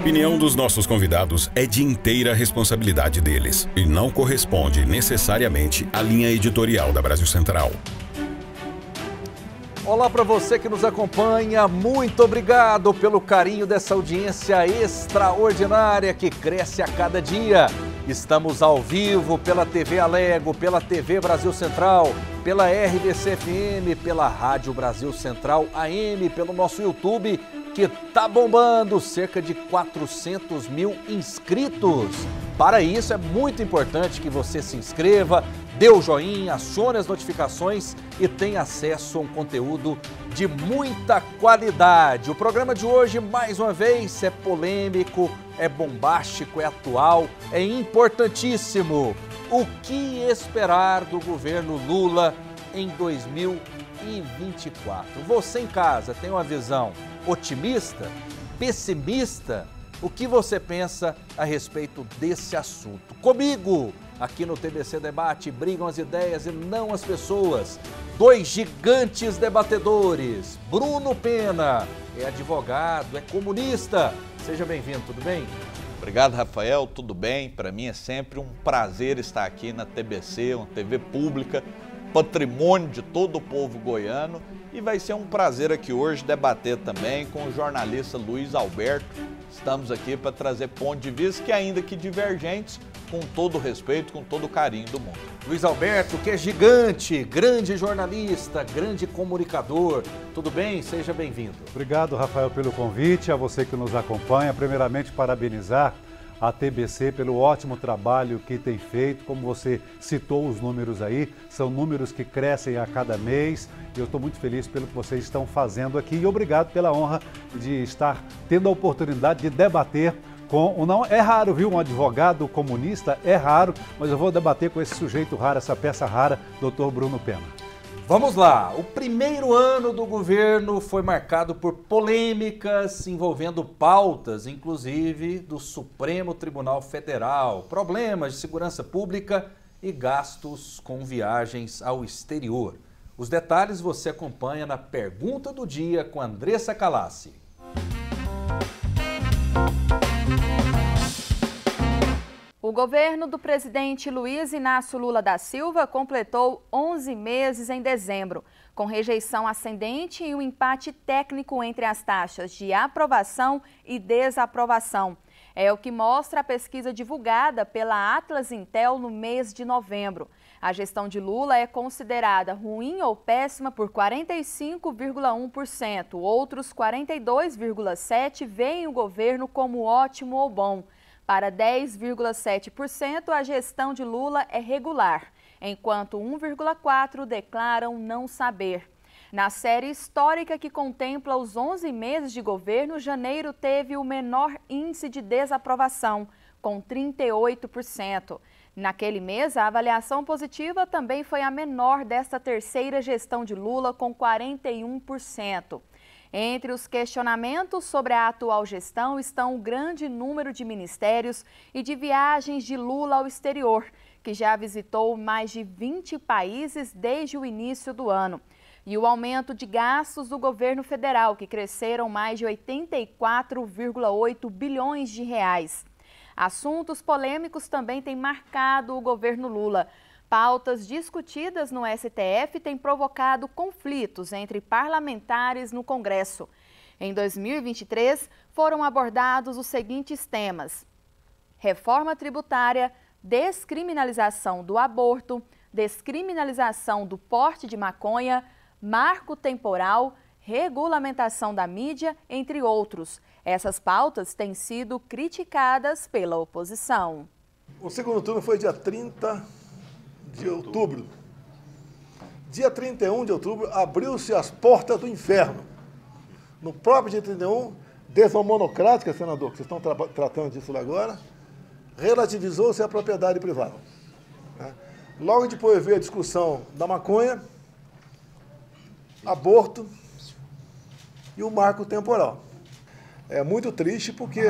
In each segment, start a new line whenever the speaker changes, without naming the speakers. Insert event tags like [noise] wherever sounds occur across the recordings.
opinião dos nossos convidados é de inteira responsabilidade deles e não corresponde necessariamente à linha editorial da Brasil Central.
Olá para você que nos acompanha, muito obrigado pelo carinho dessa audiência extraordinária que cresce a cada dia. Estamos ao vivo pela TV Alego, pela TV Brasil Central, pela RBC FM, pela Rádio Brasil Central AM, pelo nosso YouTube, que tá bombando, cerca de 400 mil inscritos. Para isso, é muito importante que você se inscreva, dê o joinha, acione as notificações e tenha acesso a um conteúdo de muita qualidade. O programa de hoje, mais uma vez, é polêmico, é bombástico, é atual, é importantíssimo. O que esperar do governo Lula em 2024? Você em casa tem uma visão otimista, pessimista? o que você pensa a respeito desse assunto. Comigo, aqui no TBC Debate, brigam as ideias e não as pessoas. Dois gigantes debatedores. Bruno Pena
é advogado, é comunista. Seja bem-vindo, tudo bem? Obrigado, Rafael. Tudo bem? Para mim é sempre um prazer estar aqui na TBC, uma TV pública, patrimônio de todo o povo goiano e vai ser um prazer aqui hoje debater também com o jornalista Luiz Alberto. Estamos aqui para trazer pontos de vista que, ainda que divergentes, com todo o respeito, com todo o carinho do mundo. Luiz Alberto, que é
gigante, grande jornalista, grande comunicador. Tudo bem? Seja bem-vindo. Obrigado, Rafael, pelo convite, a você que nos acompanha. Primeiramente, parabenizar a TBC pelo ótimo trabalho que tem feito. Como você citou os números aí, são números que crescem a cada mês. Eu estou muito feliz pelo que vocês estão fazendo aqui e obrigado pela honra de estar tendo a oportunidade de debater com não é raro, viu? Um advogado comunista é raro, mas eu vou debater com esse sujeito raro, essa peça rara, Dr. Bruno Pena. Vamos lá. O primeiro ano do governo foi marcado por
polêmicas envolvendo pautas, inclusive do Supremo Tribunal Federal, problemas de segurança pública e gastos com viagens ao exterior. Os detalhes você acompanha na pergunta do dia com Andressa Calassi.
O governo do presidente Luiz Inácio Lula da Silva completou 11 meses em dezembro, com rejeição ascendente e um empate técnico entre as taxas de aprovação e desaprovação. É o que mostra a pesquisa divulgada pela Atlas Intel no mês de novembro. A gestão de Lula é considerada ruim ou péssima por 45,1%. Outros 42,7% veem o governo como ótimo ou bom. Para 10,7%, a gestão de Lula é regular, enquanto 1,4% declaram não saber. Na série histórica que contempla os 11 meses de governo, janeiro teve o menor índice de desaprovação, com 38%. Naquele mês, a avaliação positiva também foi a menor desta terceira gestão de Lula, com 41%. Entre os questionamentos sobre a atual gestão estão o grande número de ministérios e de viagens de Lula ao exterior, que já visitou mais de 20 países desde o início do ano. E o aumento de gastos do governo federal, que cresceram mais de 84,8 bilhões de reais. Assuntos polêmicos também têm marcado o governo Lula. Pautas discutidas no STF têm provocado conflitos entre parlamentares no Congresso. Em 2023, foram abordados os seguintes temas: reforma tributária, descriminalização do aborto, descriminalização do porte de maconha, marco temporal, regulamentação da mídia, entre outros. Essas pautas têm sido criticadas pela oposição.
O segundo turno foi dia 30 de outubro. Dia 31 de outubro, abriu-se as portas do inferno. No próprio dia 31, decisão monocrática, senador, que vocês estão tra tratando disso agora, relativizou-se a propriedade privada. Né? Logo depois veio a discussão da maconha, aborto e o marco temporal. É muito triste porque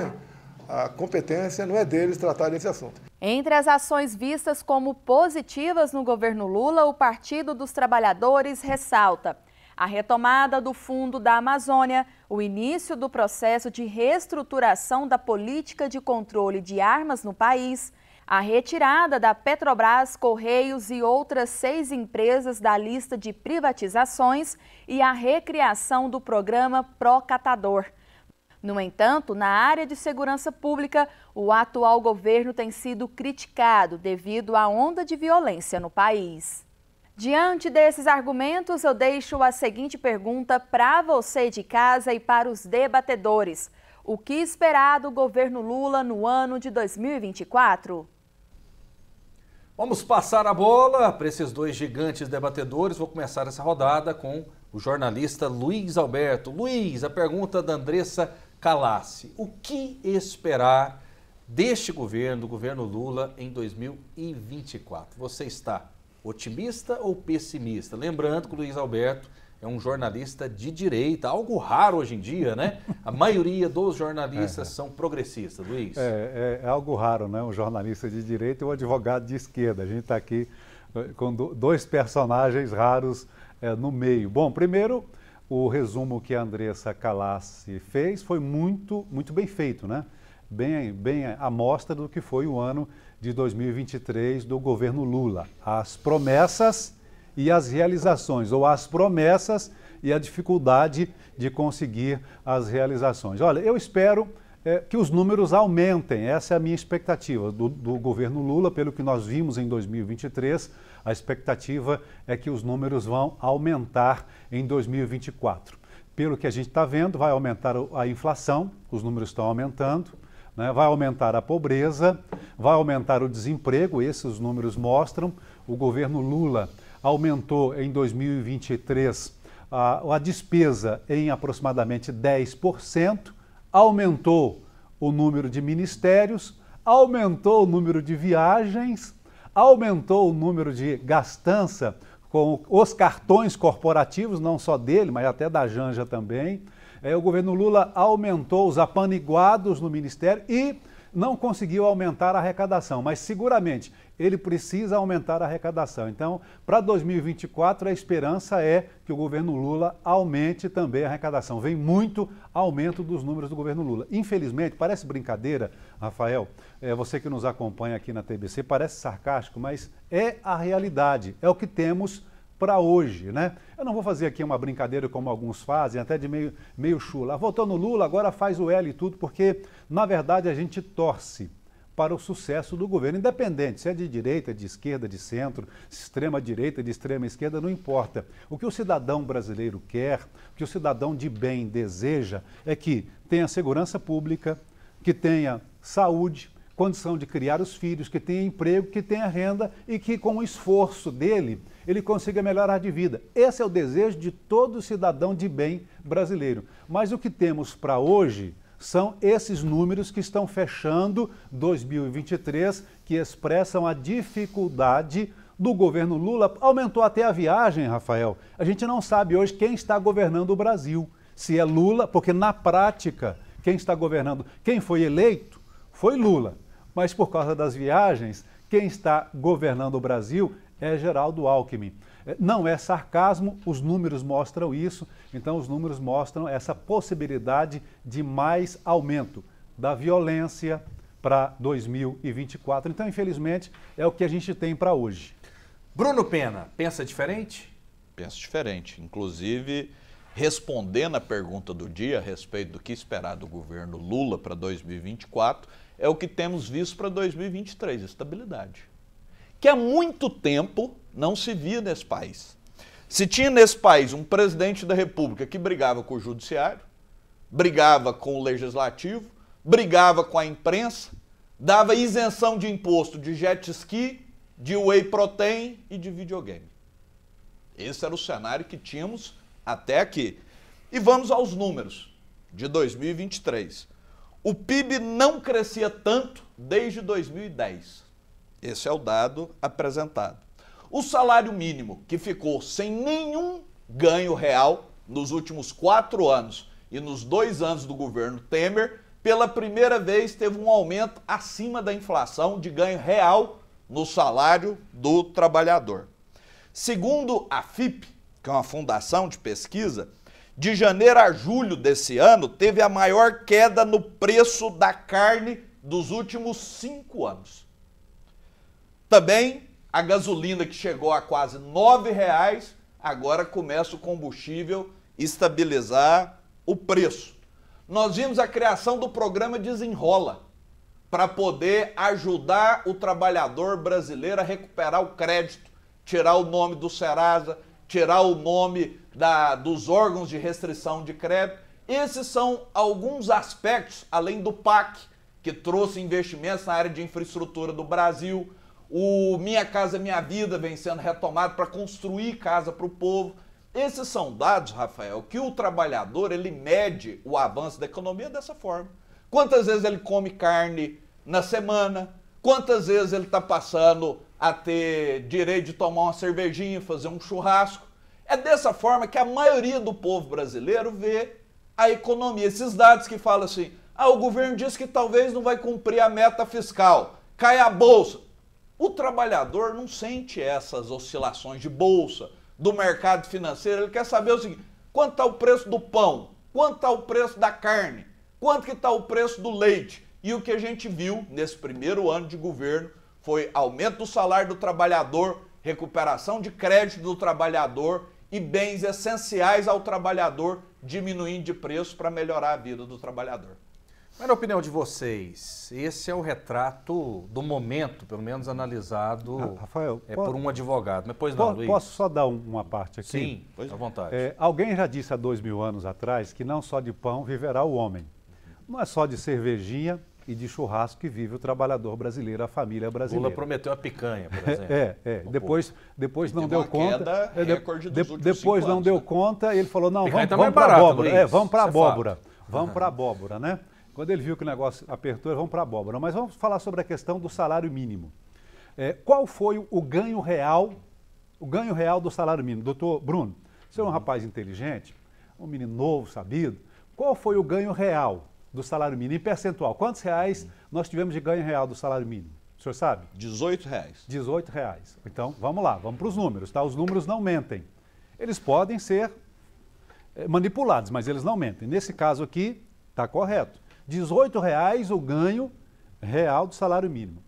a competência não é deles
tratar desse assunto.
Entre as ações vistas como positivas no governo Lula, o Partido dos Trabalhadores ressalta a retomada do Fundo da Amazônia, o início do processo de reestruturação da política de controle de armas no país, a retirada da Petrobras, Correios e outras seis empresas da lista de privatizações e a recriação do programa Procatador. Catador. No entanto, na área de segurança pública, o atual governo tem sido criticado devido à onda de violência no país. Diante desses argumentos, eu deixo a seguinte pergunta para você de casa e para os debatedores: O que esperar do governo Lula no ano de 2024?
Vamos passar a bola para esses dois gigantes debatedores. Vou começar essa rodada com o jornalista Luiz Alberto. Luiz, a pergunta da Andressa Calasse, o que esperar deste governo, do governo Lula, em 2024? Você está otimista ou pessimista? Lembrando que o Luiz Alberto é um jornalista de direita, algo raro hoje em dia, né? A maioria dos jornalistas é. são progressistas, Luiz.
É, é, é, algo raro, né? Um jornalista de direita e um advogado de esquerda. A gente está aqui eh, com dois personagens raros eh, no meio. Bom, primeiro, o resumo que a Andressa Calassi fez foi muito, muito bem feito, né? Bem, bem a mostra do que foi o ano de 2023 do governo Lula. As promessas e as realizações, ou as promessas e a dificuldade de conseguir as realizações. Olha, eu espero é, que os números aumentem, essa é a minha expectativa do, do governo Lula, pelo que nós vimos em 2023 a expectativa é que os números vão aumentar em 2024. Pelo que a gente está vendo, vai aumentar a inflação, os números estão aumentando, né? vai aumentar a pobreza, vai aumentar o desemprego, esses números mostram. O governo Lula aumentou em 2023 a, a despesa em aproximadamente 10%, aumentou o número de ministérios, aumentou o número de viagens aumentou o número de gastança com os cartões corporativos, não só dele, mas até da Janja também. É, o governo Lula aumentou os apaniguados no Ministério e não conseguiu aumentar a arrecadação, mas seguramente ele precisa aumentar a arrecadação. Então, para 2024, a esperança é que o governo Lula aumente também a arrecadação. Vem muito aumento dos números do governo Lula. Infelizmente, parece brincadeira, Rafael, é, você que nos acompanha aqui na TBC, parece sarcástico, mas é a realidade, é o que temos para hoje, né? Eu não vou fazer aqui uma brincadeira como alguns fazem, até de meio, meio chula. Votou no Lula, agora faz o L e tudo, porque na verdade a gente torce para o sucesso do governo, independente se é de direita, de esquerda, de centro, extrema direita, de extrema esquerda, não importa. O que o cidadão brasileiro quer, o que o cidadão de bem deseja é que tenha segurança pública, que tenha saúde, condição de criar os filhos, que tenha emprego, que tenha renda e que, com o esforço dele, ele consiga melhorar de vida. Esse é o desejo de todo cidadão de bem brasileiro. Mas o que temos para hoje são esses números que estão fechando 2023, que expressam a dificuldade do governo Lula. Aumentou até a viagem, Rafael. A gente não sabe hoje quem está governando o Brasil. Se é Lula, porque na prática, quem está governando, quem foi eleito, foi Lula. Mas por causa das viagens, quem está governando o Brasil é Geraldo Alckmin. Não é sarcasmo, os números mostram isso, então os números mostram essa possibilidade de mais aumento da violência para 2024. Então, infelizmente, é o que a gente tem para hoje. Bruno Pena,
pensa diferente? Penso diferente. Inclusive, respondendo a pergunta do dia a respeito do que esperar do governo Lula para 2024, é o que temos visto para 2023, estabilidade que há muito tempo não se via nesse país. Se tinha nesse país um presidente da República que brigava com o judiciário, brigava com o legislativo, brigava com a imprensa, dava isenção de imposto de jet ski, de whey protein e de videogame. Esse era o cenário que tínhamos até aqui. E vamos aos números de 2023. O PIB não crescia tanto desde 2010. Esse é o dado apresentado. O salário mínimo, que ficou sem nenhum ganho real nos últimos quatro anos e nos dois anos do governo Temer, pela primeira vez teve um aumento acima da inflação de ganho real no salário do trabalhador. Segundo a FIP, que é uma fundação de pesquisa, de janeiro a julho desse ano teve a maior queda no preço da carne dos últimos cinco anos. Também a gasolina que chegou a quase R$ reais, agora começa o combustível estabilizar o preço. Nós vimos a criação do programa Desenrola para poder ajudar o trabalhador brasileiro a recuperar o crédito, tirar o nome do Serasa, tirar o nome da, dos órgãos de restrição de crédito. Esses são alguns aspectos, além do PAC, que trouxe investimentos na área de infraestrutura do Brasil, o Minha Casa Minha Vida vem sendo retomado para construir casa para o povo. Esses são dados, Rafael, que o trabalhador ele mede o avanço da economia dessa forma. Quantas vezes ele come carne na semana? Quantas vezes ele está passando a ter direito de tomar uma cervejinha, fazer um churrasco? É dessa forma que a maioria do povo brasileiro vê a economia. Esses dados que falam assim: ah, o governo diz que talvez não vai cumprir a meta fiscal, cai a bolsa. O trabalhador não sente essas oscilações de bolsa, do mercado financeiro. Ele quer saber o seguinte: quanto está o preço do pão? Quanto está o preço da carne? Quanto que está o preço do leite? E o que a gente viu nesse primeiro ano de governo foi aumento do salário do trabalhador, recuperação de crédito do trabalhador e bens essenciais ao trabalhador diminuindo de preço para melhorar a vida do trabalhador.
Mas na opinião de vocês, esse é o retrato do momento, pelo menos analisado ah, Rafael, é, posso, por um advogado. Mas pois não, posso, Luiz. Posso
só dar uma parte aqui? Sim,
pois à vontade. É,
alguém já disse há dois mil anos atrás que não só de pão viverá o homem, não é só de cervejinha e de churrasco que vive o trabalhador brasileiro, a família brasileira. Lula
prometeu a picanha, por [laughs] é, exemplo. É, é.
depois, depois não deu conta. É, de, de, depois não anos, deu né? conta e ele falou: não, picanha vamos, tá vamos para abóbora. É, vamos para é abóbora. Vamos para [laughs] abóbora, né? Quando ele viu que o negócio apertou, vamos para a abóbora. Mas vamos falar sobre a questão do salário mínimo. É, qual foi o ganho real, o ganho real do salário mínimo? Doutor Bruno, você é um uhum. rapaz inteligente, um menino novo, sabido. Qual foi o ganho real do salário mínimo? Em percentual, quantos reais uhum. nós tivemos de ganho real do salário mínimo? O senhor sabe? 18 reais. 18 reais. Então, vamos lá, vamos para os números, tá? Os números não mentem. Eles podem ser eh, manipulados, mas eles não mentem. Nesse caso aqui, está correto. 18,00 o ganho real do salário mínimo.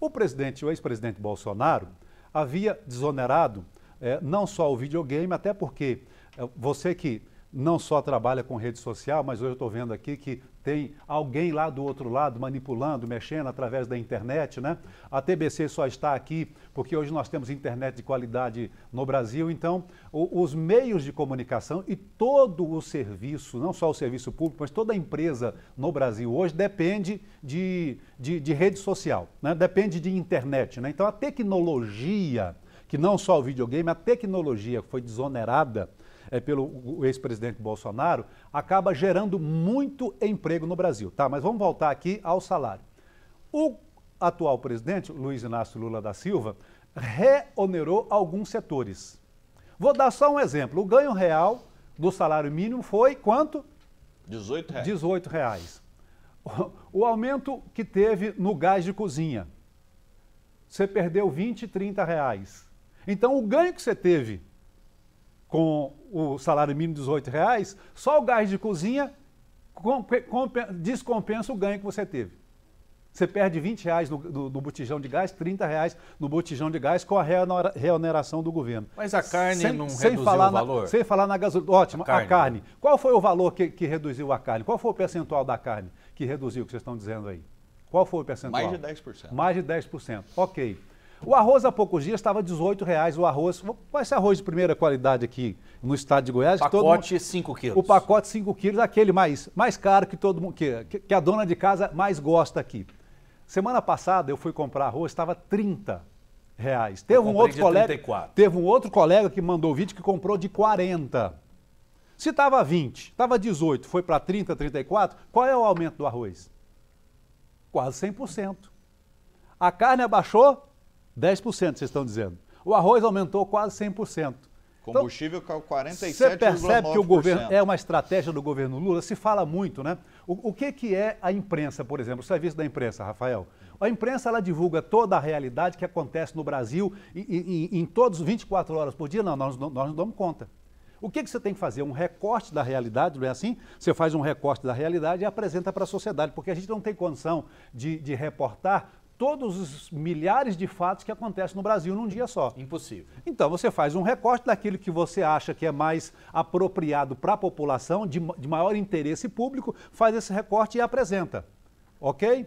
O presidente, o ex-presidente Bolsonaro, havia desonerado é, não só o videogame, até porque é, você que não só trabalha com rede social, mas hoje eu estou vendo aqui que tem alguém lá do outro lado manipulando, mexendo através da internet, né? A TBC só está aqui porque hoje nós temos internet de qualidade no Brasil, então o, os meios de comunicação e todo o serviço, não só o serviço público, mas toda empresa no Brasil hoje depende de, de, de rede social, né? depende de internet. Né? Então a tecnologia, que não só o videogame, a tecnologia foi desonerada é, pelo ex-presidente Bolsonaro, acaba gerando muito emprego no Brasil. Tá, mas vamos voltar aqui ao salário. O atual presidente, Luiz Inácio Lula da Silva, reonerou alguns setores. Vou dar só um exemplo. O ganho real do salário mínimo foi quanto? 18 reais. 18 reais. O aumento que teve no gás de cozinha. Você perdeu 20, 30 reais. Então, o ganho que você teve com o salário mínimo de 18 reais, só o gás de cozinha descompensa o ganho que você teve. Você perde 20 reais no, no, no, botijão de gás, 30 reais no botijão de gás com a reoneração do governo. Mas a carne sem, não sem reduziu falar o valor? sem falar na gasolina. Ótimo, a carne. a carne. Qual foi o valor que, que reduziu a carne? Qual foi o percentual da carne que reduziu, que vocês estão dizendo aí? Qual foi o percentual? Mais de 10%. Mais de 10%. Ok. O arroz há poucos dias estava R$ 18,00. o arroz. Qual é esse arroz de primeira qualidade aqui no estado de Goiás? Pacote 5 mundo... quilos. O pacote 5 quilos, aquele mais, mais caro que todo mundo, que, que a dona de casa mais gosta aqui. Semana passada eu fui comprar arroz, estava 30 reais. Teve um outro colega, teve um outro colega que mandou vídeo que comprou de 40. Se estava 20, estava 18, foi para 30, 34, qual é o aumento do arroz? Quase 100%. A carne abaixou 10% vocês estão dizendo. O arroz aumentou quase 100%.
Então, Combustível então, 47,9%. Você percebe que o governo
é uma estratégia do governo Lula? Se fala muito, né? O, o, que, que é a imprensa, por exemplo, o serviço da imprensa, Rafael? A imprensa ela divulga toda a realidade que acontece no Brasil e, e, e em todos 24 horas por dia. Não, nós, nós não damos conta. O que, que você tem que fazer? Um recorte da realidade, não é assim? Você faz um recorte da realidade e apresenta para a sociedade, porque a gente não tem condição de, de reportar todos os milhares de fatos que acontecem no Brasil num dia só. Impossível. Então, você faz um recorte daquilo que você acha que é mais apropriado para a população, de, de maior interesse público, faz esse recorte e apresenta. Ok?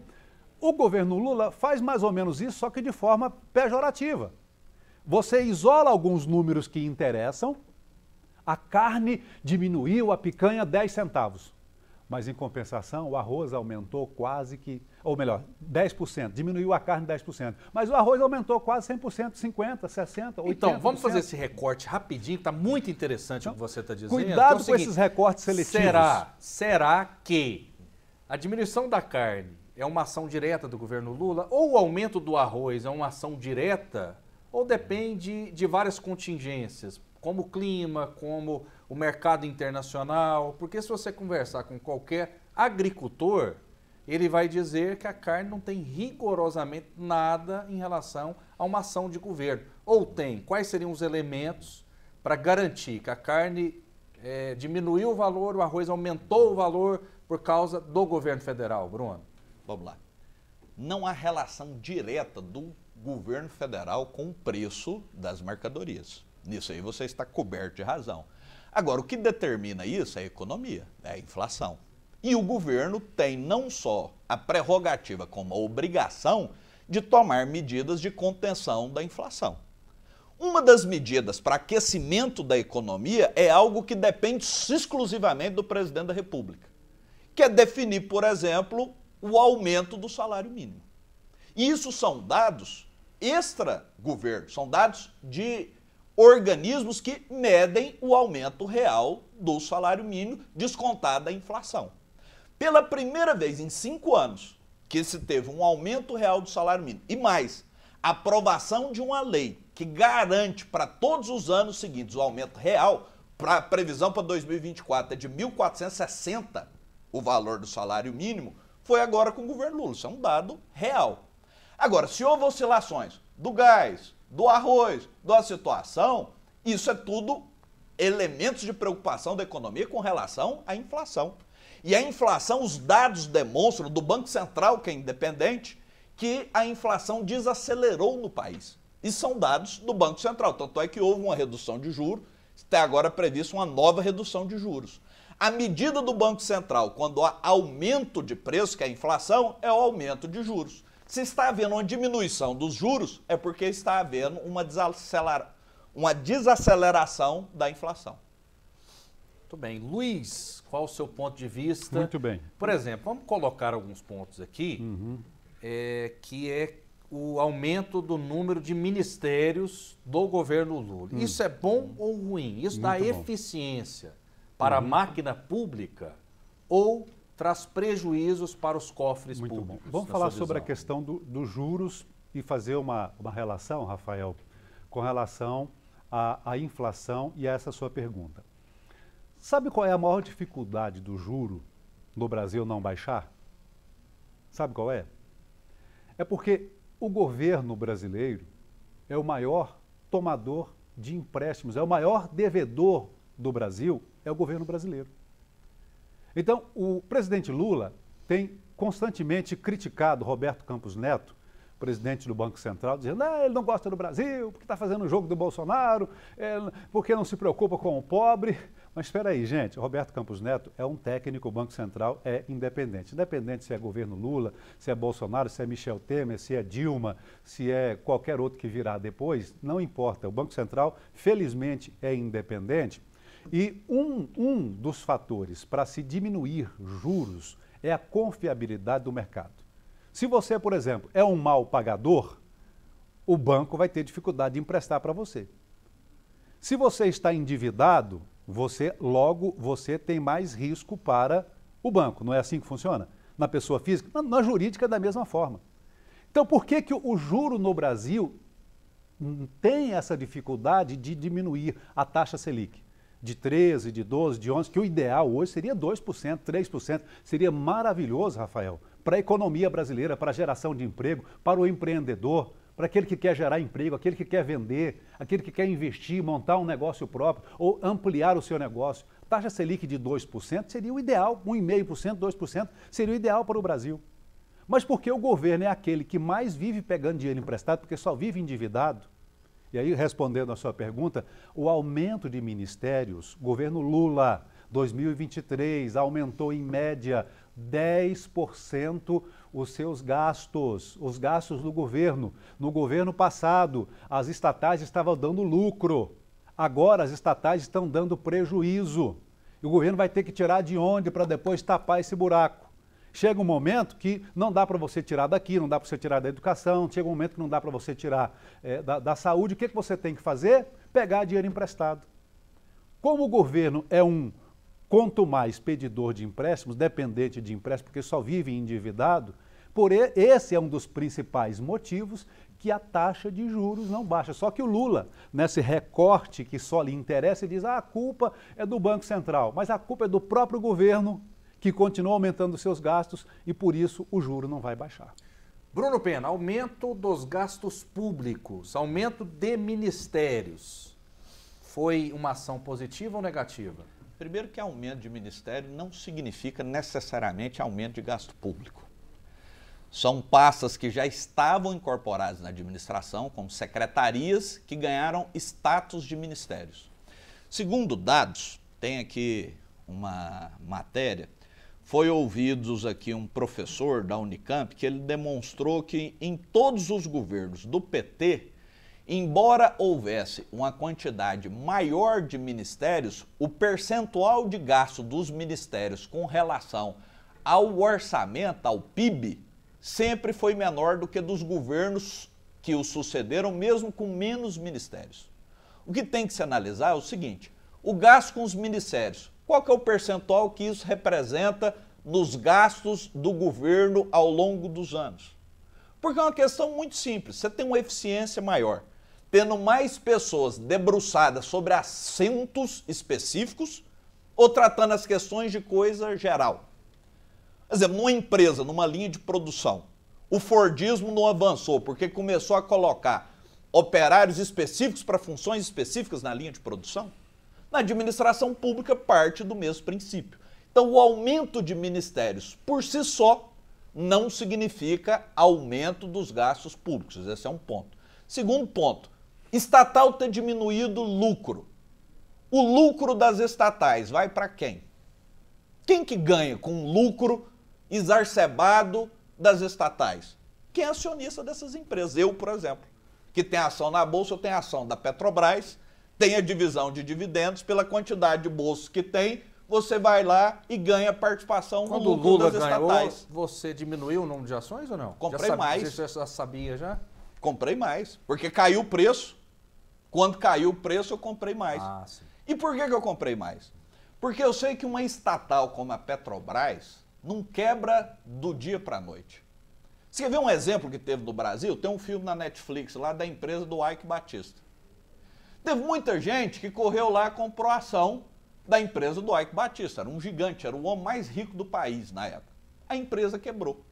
O governo Lula faz mais ou menos isso, só que de forma pejorativa. Você isola alguns números que interessam, a carne diminuiu a picanha 10 centavos. Mas, em compensação, o arroz aumentou quase que, ou melhor, 10%, diminuiu a carne 10%. Mas o arroz aumentou quase 100%, 50%, 60%, 80%. Então, vamos fazer esse recorte
rapidinho, está muito interessante então, o que você está dizendo. Cuidado então, então, é seguinte, com esses recortes seletivos. Será, será que a diminuição da carne é uma ação direta do governo Lula ou o aumento do arroz é uma ação direta ou depende de várias contingências, como o clima, como o mercado internacional, porque se você conversar com qualquer agricultor, ele vai dizer que a carne não tem rigorosamente nada em relação a uma ação de governo. Ou tem, quais seriam os elementos para garantir que a carne é, diminuiu o valor, o arroz aumentou o valor
por causa do governo federal, Bruno? Vamos lá. Não há relação direta do governo federal com o preço das mercadorias. Nisso aí você está coberto de razão. Agora, o que determina isso é a economia, é a inflação. E o governo tem não só a prerrogativa, como a obrigação de tomar medidas de contenção da inflação. Uma das medidas para aquecimento da economia é algo que depende exclusivamente do presidente da República, que é definir, por exemplo, o aumento do salário mínimo. E isso são dados extra-governo, são dados de organismos que medem o aumento real do salário mínimo descontado da inflação. Pela primeira vez em cinco anos que se teve um aumento real do salário mínimo e mais, aprovação de uma lei que garante para todos os anos seguintes o aumento real, para a previsão para 2024 é de 1.460 o valor do salário mínimo, foi agora com o governo Lula. Isso é um dado real. Agora, se houve oscilações do gás, do arroz, da situação, isso é tudo elementos de preocupação da economia com relação à inflação. E a inflação, os dados demonstram, do Banco Central, que é independente, que a inflação desacelerou no país. E são dados do Banco Central. Tanto é que houve uma redução de juros, está agora é prevista uma nova redução de juros. A medida do Banco Central, quando há aumento de preço, que é a inflação, é o aumento de juros. Se está havendo uma diminuição dos juros, é porque está havendo uma, desacelera... uma desaceleração da inflação. Muito bem. Luiz, qual o seu ponto de vista?
Muito
bem. Por exemplo,
vamos colocar alguns pontos aqui, uhum. é, que é o aumento do número de ministérios do governo Lula. Hum. Isso é bom
ou ruim? Isso Muito dá bom.
eficiência para uhum. a máquina pública ou traz prejuízos para os cofres Muito públicos. Bom. Vamos falar sobre a
questão dos do juros e fazer uma, uma relação, Rafael, com relação à, à inflação e a essa sua pergunta. Sabe qual é a maior dificuldade do juro no Brasil não baixar? Sabe qual é? É porque o governo brasileiro é o maior tomador de empréstimos, é o maior devedor do Brasil, é o governo brasileiro. Então, o presidente Lula tem constantemente criticado Roberto Campos Neto, presidente do Banco Central, dizendo ah, ele não gosta do Brasil, porque está fazendo o jogo do Bolsonaro, porque não se preocupa com o pobre. Mas espera aí, gente, Roberto Campos Neto é um técnico, o Banco Central é independente. Independente se é governo Lula, se é Bolsonaro, se é Michel Temer, se é Dilma, se é qualquer outro que virá depois, não importa. O Banco Central, felizmente, é independente e um, um dos fatores para se diminuir juros é a confiabilidade do mercado. Se você, por exemplo, é um mau pagador, o banco vai ter dificuldade de emprestar para você. Se você está endividado, você logo você tem mais risco para o banco. Não é assim que funciona? Na pessoa física, na, na jurídica é da mesma forma. Então, por que, que o juro no Brasil hum, tem essa dificuldade de diminuir a taxa Selic? de 13, de 12, de 11, que o ideal hoje seria 2%, 3%. Seria maravilhoso, Rafael, para a economia brasileira, para a geração de emprego, para o empreendedor, para aquele que quer gerar emprego, aquele que quer vender, aquele que quer investir, montar um negócio próprio ou ampliar o seu negócio. Taxa Selic de 2% seria o ideal, 1,5%, 2% seria o ideal para o Brasil. Mas porque o governo é aquele que mais vive pegando dinheiro emprestado, porque só vive endividado, e aí, respondendo à sua pergunta, o aumento de ministérios, governo Lula, 2023, aumentou em média 10% os seus gastos, os gastos do governo. No governo passado, as estatais estavam dando lucro. Agora as estatais estão dando prejuízo. E o governo vai ter que tirar de onde para depois tapar esse buraco. Chega um momento que não dá para você tirar daqui, não dá para você tirar da educação, chega um momento que não dá para você tirar é, da, da saúde. O que, que você tem que fazer? Pegar dinheiro emprestado. Como o governo é um, quanto mais pedidor de empréstimos, dependente de empréstimos, porque só vive endividado, por esse é um dos principais motivos que a taxa de juros não baixa. Só que o Lula, nesse recorte que só lhe interessa, diz ah, a culpa é do Banco Central, mas a culpa é do próprio governo que continua aumentando seus gastos e por isso o juro não vai baixar. Bruno Pena, aumento dos gastos públicos, aumento de ministérios. Foi
uma ação positiva ou negativa? Primeiro que aumento de ministério não significa necessariamente aumento de gasto público. São pastas que já estavam incorporadas na administração, como secretarias, que ganharam status de ministérios. Segundo dados, tem aqui uma matéria foi ouvidos aqui um professor da Unicamp que ele demonstrou que em todos os governos do PT, embora houvesse uma quantidade maior de ministérios, o percentual de gasto dos ministérios com relação ao orçamento, ao PIB, sempre foi menor do que dos governos que o sucederam, mesmo com menos ministérios. O que tem que se analisar é o seguinte: o gasto com os ministérios qual que é o percentual que isso representa nos gastos do governo ao longo dos anos? Porque é uma questão muito simples, você tem uma eficiência maior. Tendo mais pessoas debruçadas sobre assentos específicos ou tratando as questões de coisa geral. Por exemplo, numa empresa, numa linha de produção, o Fordismo não avançou porque começou a colocar operários específicos para funções específicas na linha de produção? Na administração pública parte do mesmo princípio. Então, o aumento de ministérios por si só não significa aumento dos gastos públicos. Esse é um ponto. Segundo ponto, estatal ter diminuído lucro. O lucro das estatais vai para quem? Quem que ganha com o lucro exacerbado das estatais? Quem é acionista dessas empresas? Eu, por exemplo, que tem ação na bolsa, eu tenho ação da Petrobras, tem a divisão de dividendos pela quantidade de bolsos que tem. Você vai lá e ganha participação Quando no lucro o Lula das ganhou, estatais. Você diminuiu o número de ações ou não? Comprei já mais. Você já sabia já? Comprei mais, porque caiu o preço. Quando caiu o preço, eu comprei mais. Ah, e por que, que eu comprei mais? Porque eu sei que uma estatal como a Petrobras não quebra do dia para a noite. Você quer ver um exemplo que teve no Brasil? Tem um filme na Netflix lá da empresa do Ike Batista. Teve muita gente que correu lá e comprou ação da empresa do Ike Batista. Era um gigante, era o homem mais rico do país na época. A empresa quebrou.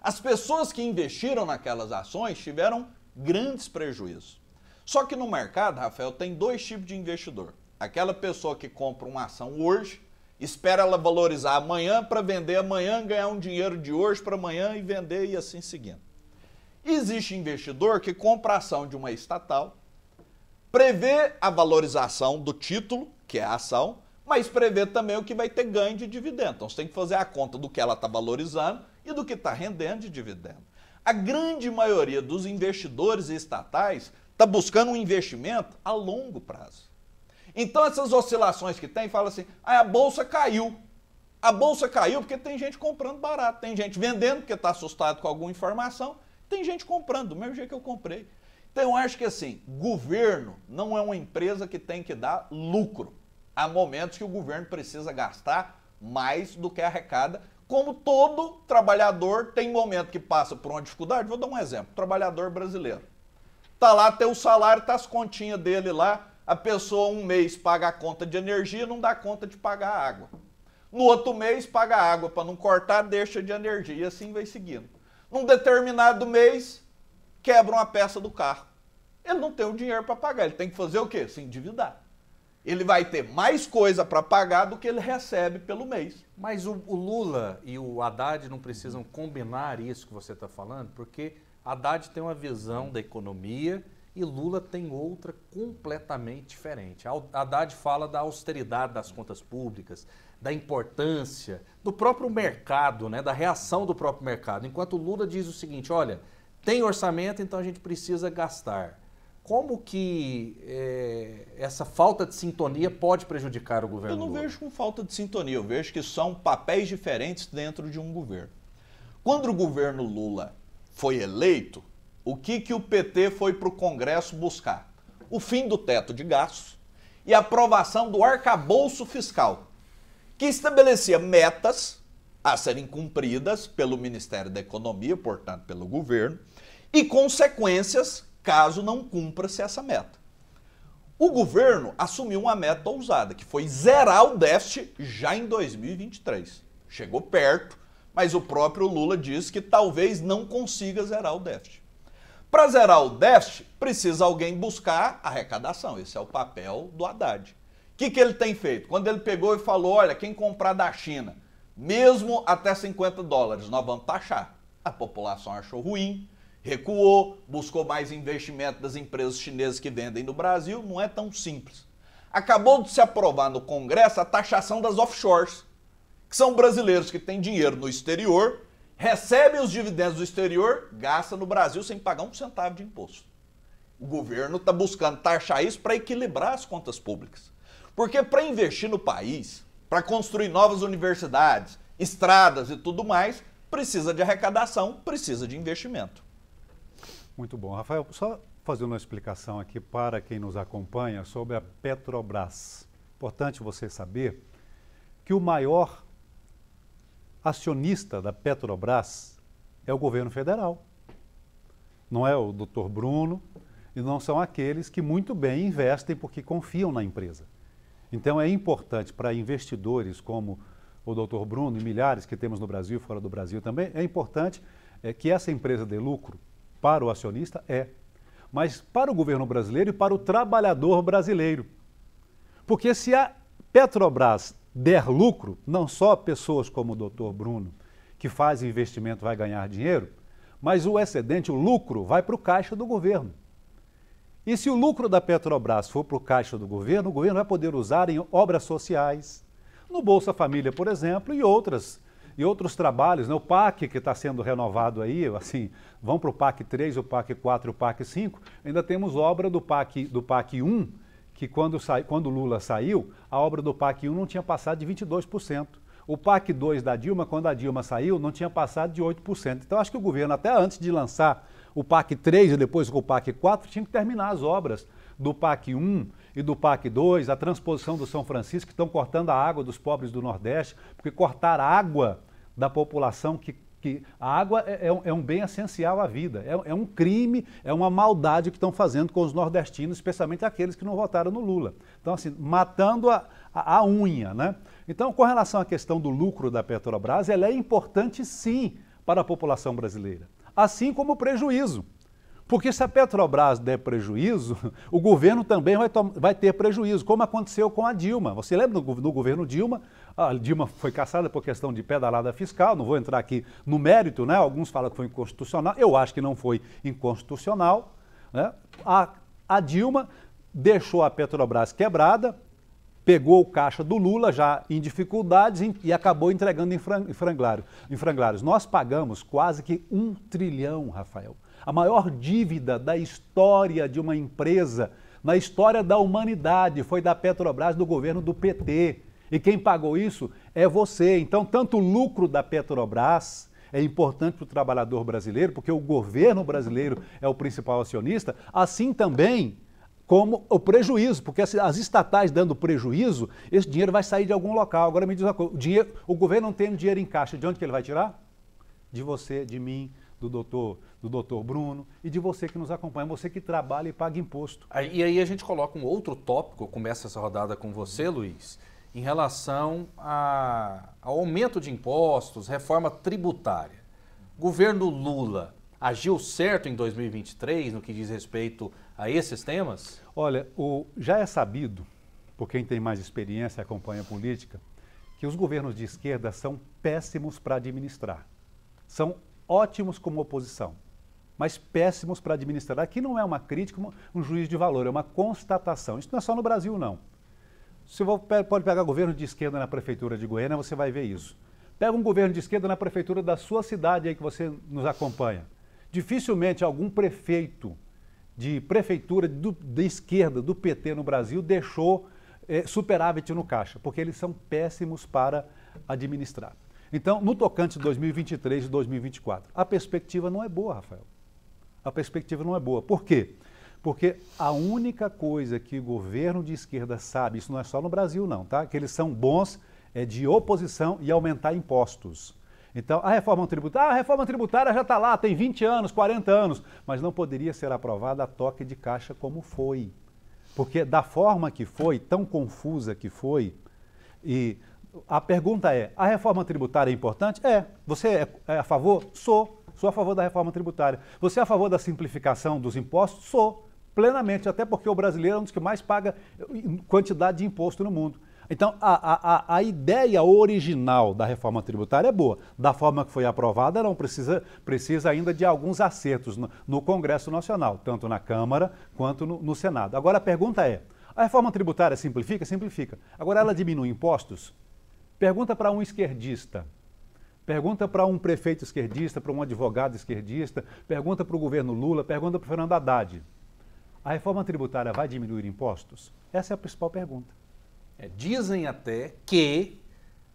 As pessoas que investiram naquelas ações tiveram grandes prejuízos. Só que no mercado, Rafael, tem dois tipos de investidor. Aquela pessoa que compra uma ação hoje, espera ela valorizar amanhã para vender amanhã, ganhar um dinheiro de hoje para amanhã e vender e assim seguindo. Existe investidor que compra ação de uma estatal, prevê a valorização do título, que é a ação, mas prevê também o que vai ter ganho de dividendo. Então você tem que fazer a conta do que ela está valorizando e do que está rendendo de dividendo. A grande maioria dos investidores estatais está buscando um investimento a longo prazo. Então essas oscilações que tem, fala assim, ah, a bolsa caiu. A bolsa caiu porque tem gente comprando barato, tem gente vendendo porque está assustado com alguma informação, tem gente comprando, do mesmo jeito que eu comprei. Então eu acho que assim, governo não é uma empresa que tem que dar lucro. Há momentos que o governo precisa gastar mais do que arrecada, como todo trabalhador tem momento que passa por uma dificuldade. Vou dar um exemplo, trabalhador brasileiro. está lá o salário, tá as continhas dele lá, a pessoa um mês paga a conta de energia, não dá conta de pagar a água. No outro mês paga a água para não cortar, deixa de energia e assim vai seguindo. Num determinado mês quebra uma peça do carro. Ele não tem o dinheiro para pagar, ele tem que fazer o quê? Se endividar. Ele vai ter mais coisa para pagar do que ele recebe pelo mês. Mas o, o Lula
e o Haddad não precisam combinar isso que você está falando, porque Haddad tem uma visão da economia e Lula tem outra completamente diferente. A Haddad fala da austeridade das contas públicas, da importância do próprio mercado, né, da reação do próprio mercado. Enquanto Lula diz o seguinte, olha, tem orçamento, então a gente precisa gastar. Como que é, essa falta de
sintonia pode prejudicar o governo? Eu não vejo com falta de sintonia, eu vejo que são papéis diferentes dentro de um governo. Quando o governo Lula foi eleito, o que, que o PT foi para o Congresso buscar? O fim do teto de gastos e a aprovação do arcabouço fiscal, que estabelecia metas a serem cumpridas pelo Ministério da Economia, portanto, pelo governo, e consequências caso não cumpra-se essa meta. O governo assumiu uma meta ousada, que foi zerar o déficit já em 2023. Chegou perto, mas o próprio Lula diz que talvez não consiga zerar o déficit. Para zerar o déficit, precisa alguém buscar arrecadação. Esse é o papel do Haddad. O que, que ele tem feito? Quando ele pegou e falou: olha, quem comprar da China mesmo até 50 dólares, nós vamos taxar. A população achou ruim, recuou, buscou mais investimento das empresas chinesas que vendem no Brasil, não é tão simples. Acabou de se aprovar no Congresso a taxação das offshores, que são brasileiros que têm dinheiro no exterior, recebem os dividendos do exterior, gastam no Brasil sem pagar um centavo de imposto. O governo está buscando taxar isso para equilibrar as contas públicas. Porque para investir no país, para construir novas universidades, estradas e tudo mais, precisa de arrecadação, precisa de investimento.
Muito bom. Rafael, só fazer uma explicação aqui para quem nos acompanha sobre a Petrobras. Importante você saber que o maior acionista da Petrobras é o governo federal. Não é o doutor Bruno e não são aqueles que muito bem investem porque confiam na empresa. Então é importante para investidores como o doutor Bruno e milhares que temos no Brasil, e fora do Brasil também, é importante é, que essa empresa dê lucro para o acionista, é. Mas para o governo brasileiro e para o trabalhador brasileiro. Porque se a Petrobras der lucro, não só pessoas como o doutor Bruno, que faz investimento, vai ganhar dinheiro, mas o excedente, o lucro, vai para o caixa do governo. E se o lucro da Petrobras for para o caixa do governo, o governo vai poder usar em obras sociais, no Bolsa Família, por exemplo, e outras e outros trabalhos, né? o PAC que está sendo renovado aí, assim, vão para o PAC 3, o PAC 4 o PAC 5, ainda temos obra do PAC, do PAC 1, que quando, o quando Lula saiu, a obra do PAC 1 não tinha passado de 22%. O PAC 2 da Dilma, quando a Dilma saiu, não tinha passado de 8%. Então, acho que o governo, até antes de lançar o PAC 3 e depois com o PAC 4, tinha que terminar as obras do PAC 1 e do PAC 2, a transposição do São Francisco, que estão cortando a água dos pobres do Nordeste, porque cortar a água da população que que a água é, é, é, um, bem essencial à vida. É, é um crime, é uma maldade que estão fazendo com os nordestinos, especialmente aqueles que não votaram no Lula. Então, assim, matando a, a, a unha, né? Então, com relação à questão do lucro da Petrobras, ela é importante sim para a população brasileira assim como o prejuízo. Porque se a Petrobras der prejuízo, [laughs] o governo também vai, vai, ter prejuízo, como aconteceu com a Dilma. Você lembra do, do, governo Dilma? A Dilma foi caçada por questão de pedalada fiscal, não vou entrar aqui no mérito, né? alguns falam que foi inconstitucional, eu acho que não foi inconstitucional. Né? A, a Dilma deixou a Petrobras quebrada, pegou o caixa do Lula já em dificuldades e acabou entregando em, franglário, em franglários. Nós pagamos quase que um trilhão, Rafael. A maior dívida da história de uma empresa, na história da humanidade, foi da Petrobras do governo do PT. E quem pagou isso é você. Então, tanto o lucro da Petrobras é importante para o trabalhador brasileiro, porque o governo brasileiro é o principal acionista, assim também como o prejuízo, porque as estatais dando prejuízo, esse dinheiro vai sair de algum local. Agora me diz uma coisa, o, dinheiro, o governo não tem dinheiro em caixa, de onde que ele vai tirar? De você, de mim, do doutor, do doutor Bruno e de você que nos acompanha, você que trabalha e paga imposto.
E aí a gente coloca um outro tópico, começa essa rodada com você, Luiz, em relação ao aumento de impostos, reforma tributária. Governo Lula agiu certo em 2023
no que diz respeito
a esses temas?
Olha, o, já é sabido, por quem tem mais experiência e acompanha a política, que os governos de esquerda são péssimos para administrar. São ótimos como oposição, mas péssimos para administrar. Aqui não é uma crítica, um juízo de valor, é uma constatação. Isso não é só no Brasil, não. Você pode pegar governo de esquerda na prefeitura de Goiânia, você vai ver isso. Pega um governo de esquerda na prefeitura da sua cidade aí que você nos acompanha. Dificilmente algum prefeito de prefeitura do, da esquerda, do PT no Brasil, deixou é, superávit no caixa, porque eles são péssimos para administrar. Então, no tocante de 2023 e 2024, a perspectiva não é boa, Rafael. A perspectiva não é boa. Por quê? Porque a única coisa que o governo de esquerda sabe, isso não é só no Brasil não, tá? Que eles são bons é de oposição e aumentar impostos. Então, a reforma tributária, a reforma tributária já está lá, tem 20 anos, 40 anos, mas não poderia ser aprovada a toque de caixa como foi. Porque da forma que foi, tão confusa que foi, e a pergunta é: a reforma tributária é importante? É. Você é, é a favor? Sou. Sou a favor da reforma tributária. Você é a favor da simplificação dos impostos? Sou. Plenamente, até porque o brasileiro é um dos que mais paga eh, quantidade de imposto no mundo. Então, a, a, a ideia original da reforma tributária é boa. Da forma que foi aprovada, não precisa, precisa ainda de alguns acertos no, no Congresso Nacional, tanto na Câmara quanto no, no Senado. Agora, a pergunta é: a reforma tributária simplifica? Simplifica. Agora, ela diminui impostos? Pergunta para um esquerdista. Pergunta para um prefeito esquerdista, para um advogado esquerdista, pergunta para o governo Lula, pergunta para o Fernando Haddad. A reforma tributária vai diminuir impostos? Essa é a principal pergunta. É, dizem até que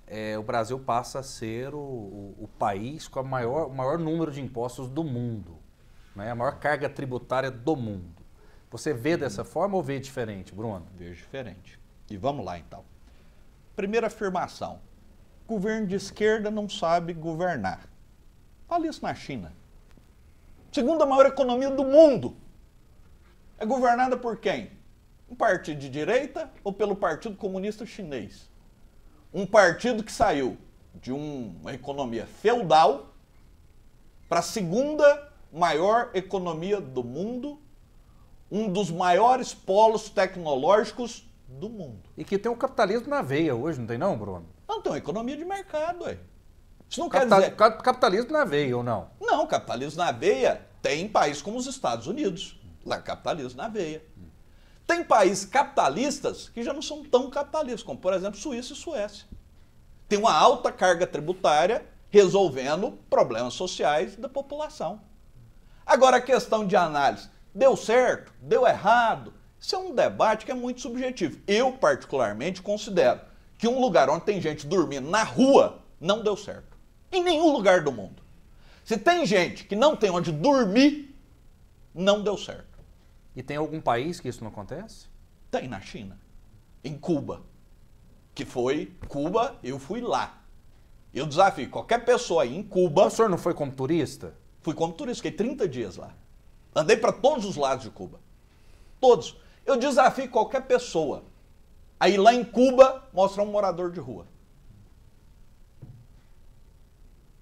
é, o Brasil passa a ser o, o,
o país com a maior, o maior número de impostos do mundo, né? a maior carga tributária
do mundo. Você vê uhum. dessa forma ou vê diferente, Bruno? Vejo diferente. E vamos lá então. Primeira afirmação: governo de esquerda não sabe governar. Fala isso na China. Segunda maior economia do mundo. É governada por quem? Um partido de direita ou pelo Partido Comunista Chinês? Um partido que saiu de uma economia feudal para a segunda maior economia do mundo, um dos maiores polos tecnológicos do mundo. E que tem o capitalismo na veia hoje, não tem não, Bruno? Não, tem uma economia de mercado, ué. Isso não Capital, quer dizer... Capitalismo na veia ou não? Não, capitalismo na veia tem em países como os Estados Unidos. Lá, capitalismo na veia. Tem países capitalistas que já não são tão capitalistas, como por exemplo Suíça e Suécia. Tem uma alta carga tributária resolvendo problemas sociais da população. Agora a questão de análise, deu certo, deu errado, isso é um debate que é muito subjetivo. Eu particularmente considero que um lugar onde tem gente dormindo na rua não deu certo. Em nenhum lugar do mundo. Se tem gente que não tem onde dormir, não deu certo. E tem algum país que isso não acontece? Tem na China, em Cuba, que foi Cuba, eu fui lá. Eu desafio qualquer pessoa aí em Cuba. O senhor não foi como turista? Fui como turista, fiquei 30 dias lá. Andei para todos os lados de Cuba. Todos. Eu desafio qualquer pessoa aí lá em Cuba mostrar um morador de rua.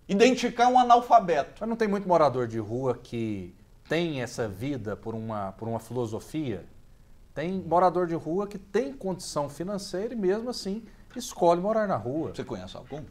Identificar um analfabeto. Mas não tem muito morador de rua que tem essa vida por uma, por uma filosofia. Tem morador de rua que tem condição financeira e mesmo assim escolhe morar na rua. Você conhece algum?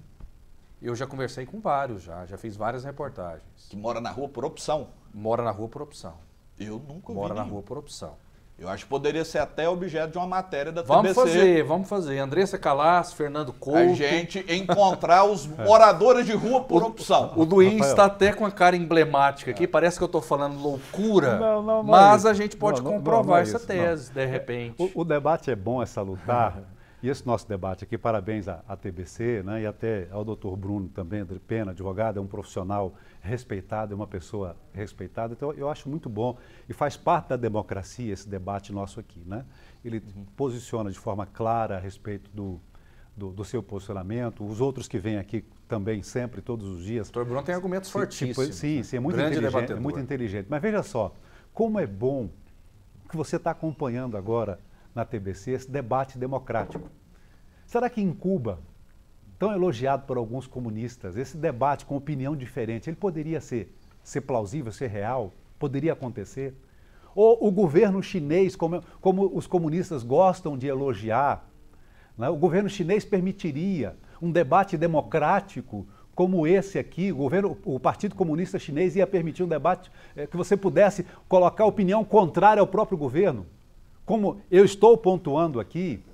Eu já conversei com
vários já, já fiz várias reportagens. Que mora na rua por opção? Mora na rua por opção. Eu nunca mora vi. Mora na nenhum. rua por opção. Eu acho que poderia ser até objeto de uma matéria da vamos TBC. Vamos fazer,
vamos fazer. Andressa Calas, Fernando Couto. A gente encontrar os [laughs] moradores
de rua por
opção. O Duim está
até com a cara emblemática aqui. É. Parece que eu estou falando loucura,
não, não, não mas é a gente pode comprovar é essa isso, tese, de é, repente. O, o, debate é bom, essa lutar. [laughs] E esse nosso debate aqui, parabéns à, à TBC né, e até ao doutor Bruno também, de Pena, advogado, é um profissional respeitado, é uma pessoa respeitada. Então, eu acho muito bom e faz parte da democracia esse debate nosso aqui. Né? Ele uhum. posiciona de forma clara a respeito do, do, do, seu posicionamento, os outros que vêm aqui também sempre, todos os dias. O doutor Bruno tem argumentos tipo, fortíssimos. Sim, né? sim, é muito, Grande inteligente, é muito inteligente. Mas veja só, como é bom que você está acompanhando agora na TBC, esse debate democrático. Será que em Cuba, tão elogiado por alguns comunistas, esse debate com opinião diferente, ele poderia ser, ser plausível, ser real? Poderia acontecer? Ou o governo chinês, como, como os comunistas gostam de elogiar, né? o governo chinês permitiria um debate democrático como esse aqui, o, governo, o Partido Comunista Chinês ia permitir um debate eh, que você pudesse colocar opinião contrária ao próprio governo? como eu estou pontuando aqui,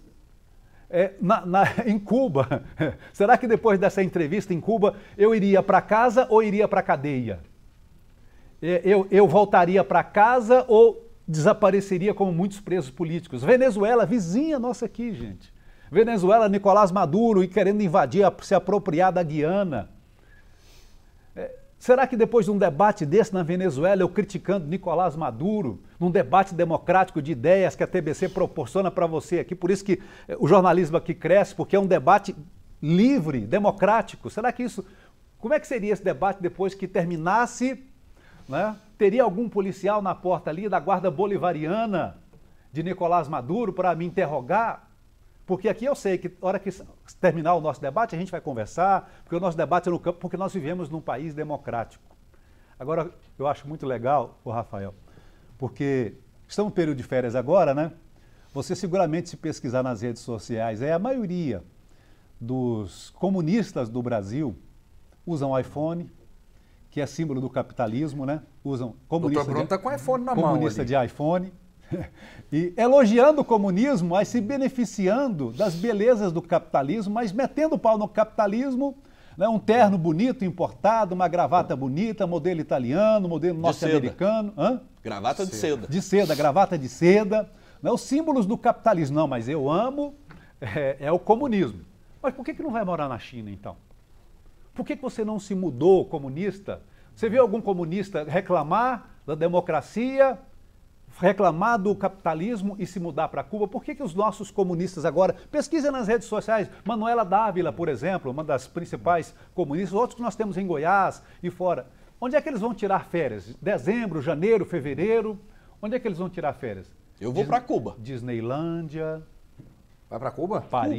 é, na, na, [laughs] em Cuba, [laughs] será que depois dessa entrevista em Cuba eu iria para casa ou iria para a cadeia? É, eu, eu voltaria para casa ou desapareceria como muitos presos políticos? Venezuela, vizinha nossa aqui, gente. Venezuela, Nicolás Maduro e querendo invadir, se apropriar da Guiana. Será que depois de um debate desse na Venezuela, eu criticando Nicolás Maduro, num debate democrático de ideias que a TBC proporciona para você aqui, por isso que eh, o jornalismo aqui cresce, porque é um debate livre, democrático. Será que isso. Como é que seria esse debate depois que terminasse? Né? Teria algum policial na porta ali da guarda bolivariana de Nicolás Maduro para me interrogar? Porque aqui eu sei que, na hora que terminar o nosso debate, a gente vai conversar, porque o nosso debate é no campo, porque nós vivemos num país democrático. Agora, eu acho muito legal, o Rafael, porque estamos em período de férias agora, né? Você seguramente, se pesquisar nas redes sociais, é a maioria dos comunistas do Brasil usam iPhone, que é símbolo do capitalismo, né? Usam comunista. Doutor Bruno está com
iPhone na comunista mão. Comunista de
iPhone. [laughs] e elogiando o comunismo, mas se beneficiando das belezas do capitalismo, mas metendo pau no capitalismo, né, um terno bonito importado, uma gravata bonita, modelo italiano, modelo norte-americano. Gravata de seda. seda. De seda, gravata de seda. Né, os símbolos do capitalismo. Não, mas eu amo é, é, o comunismo. Mas por que, que não vai morar na China, então? Por que, que você não se mudou comunista? Você viu algum comunista reclamar da democracia, reclamar do capitalismo e se mudar para Cuba? Por que, que os nossos comunistas agora, pesquisa nas redes sociais, Manuela Dávila, por exemplo, uma das principais comunistas, outros que nós temos em Goiás e fora, onde é que eles vão tirar férias? Dezembro, janeiro, fevereiro? Onde é que eles vão tirar férias? Eu vou Dis... para Cuba. Disneylândia. Vai para Cuba? Paris.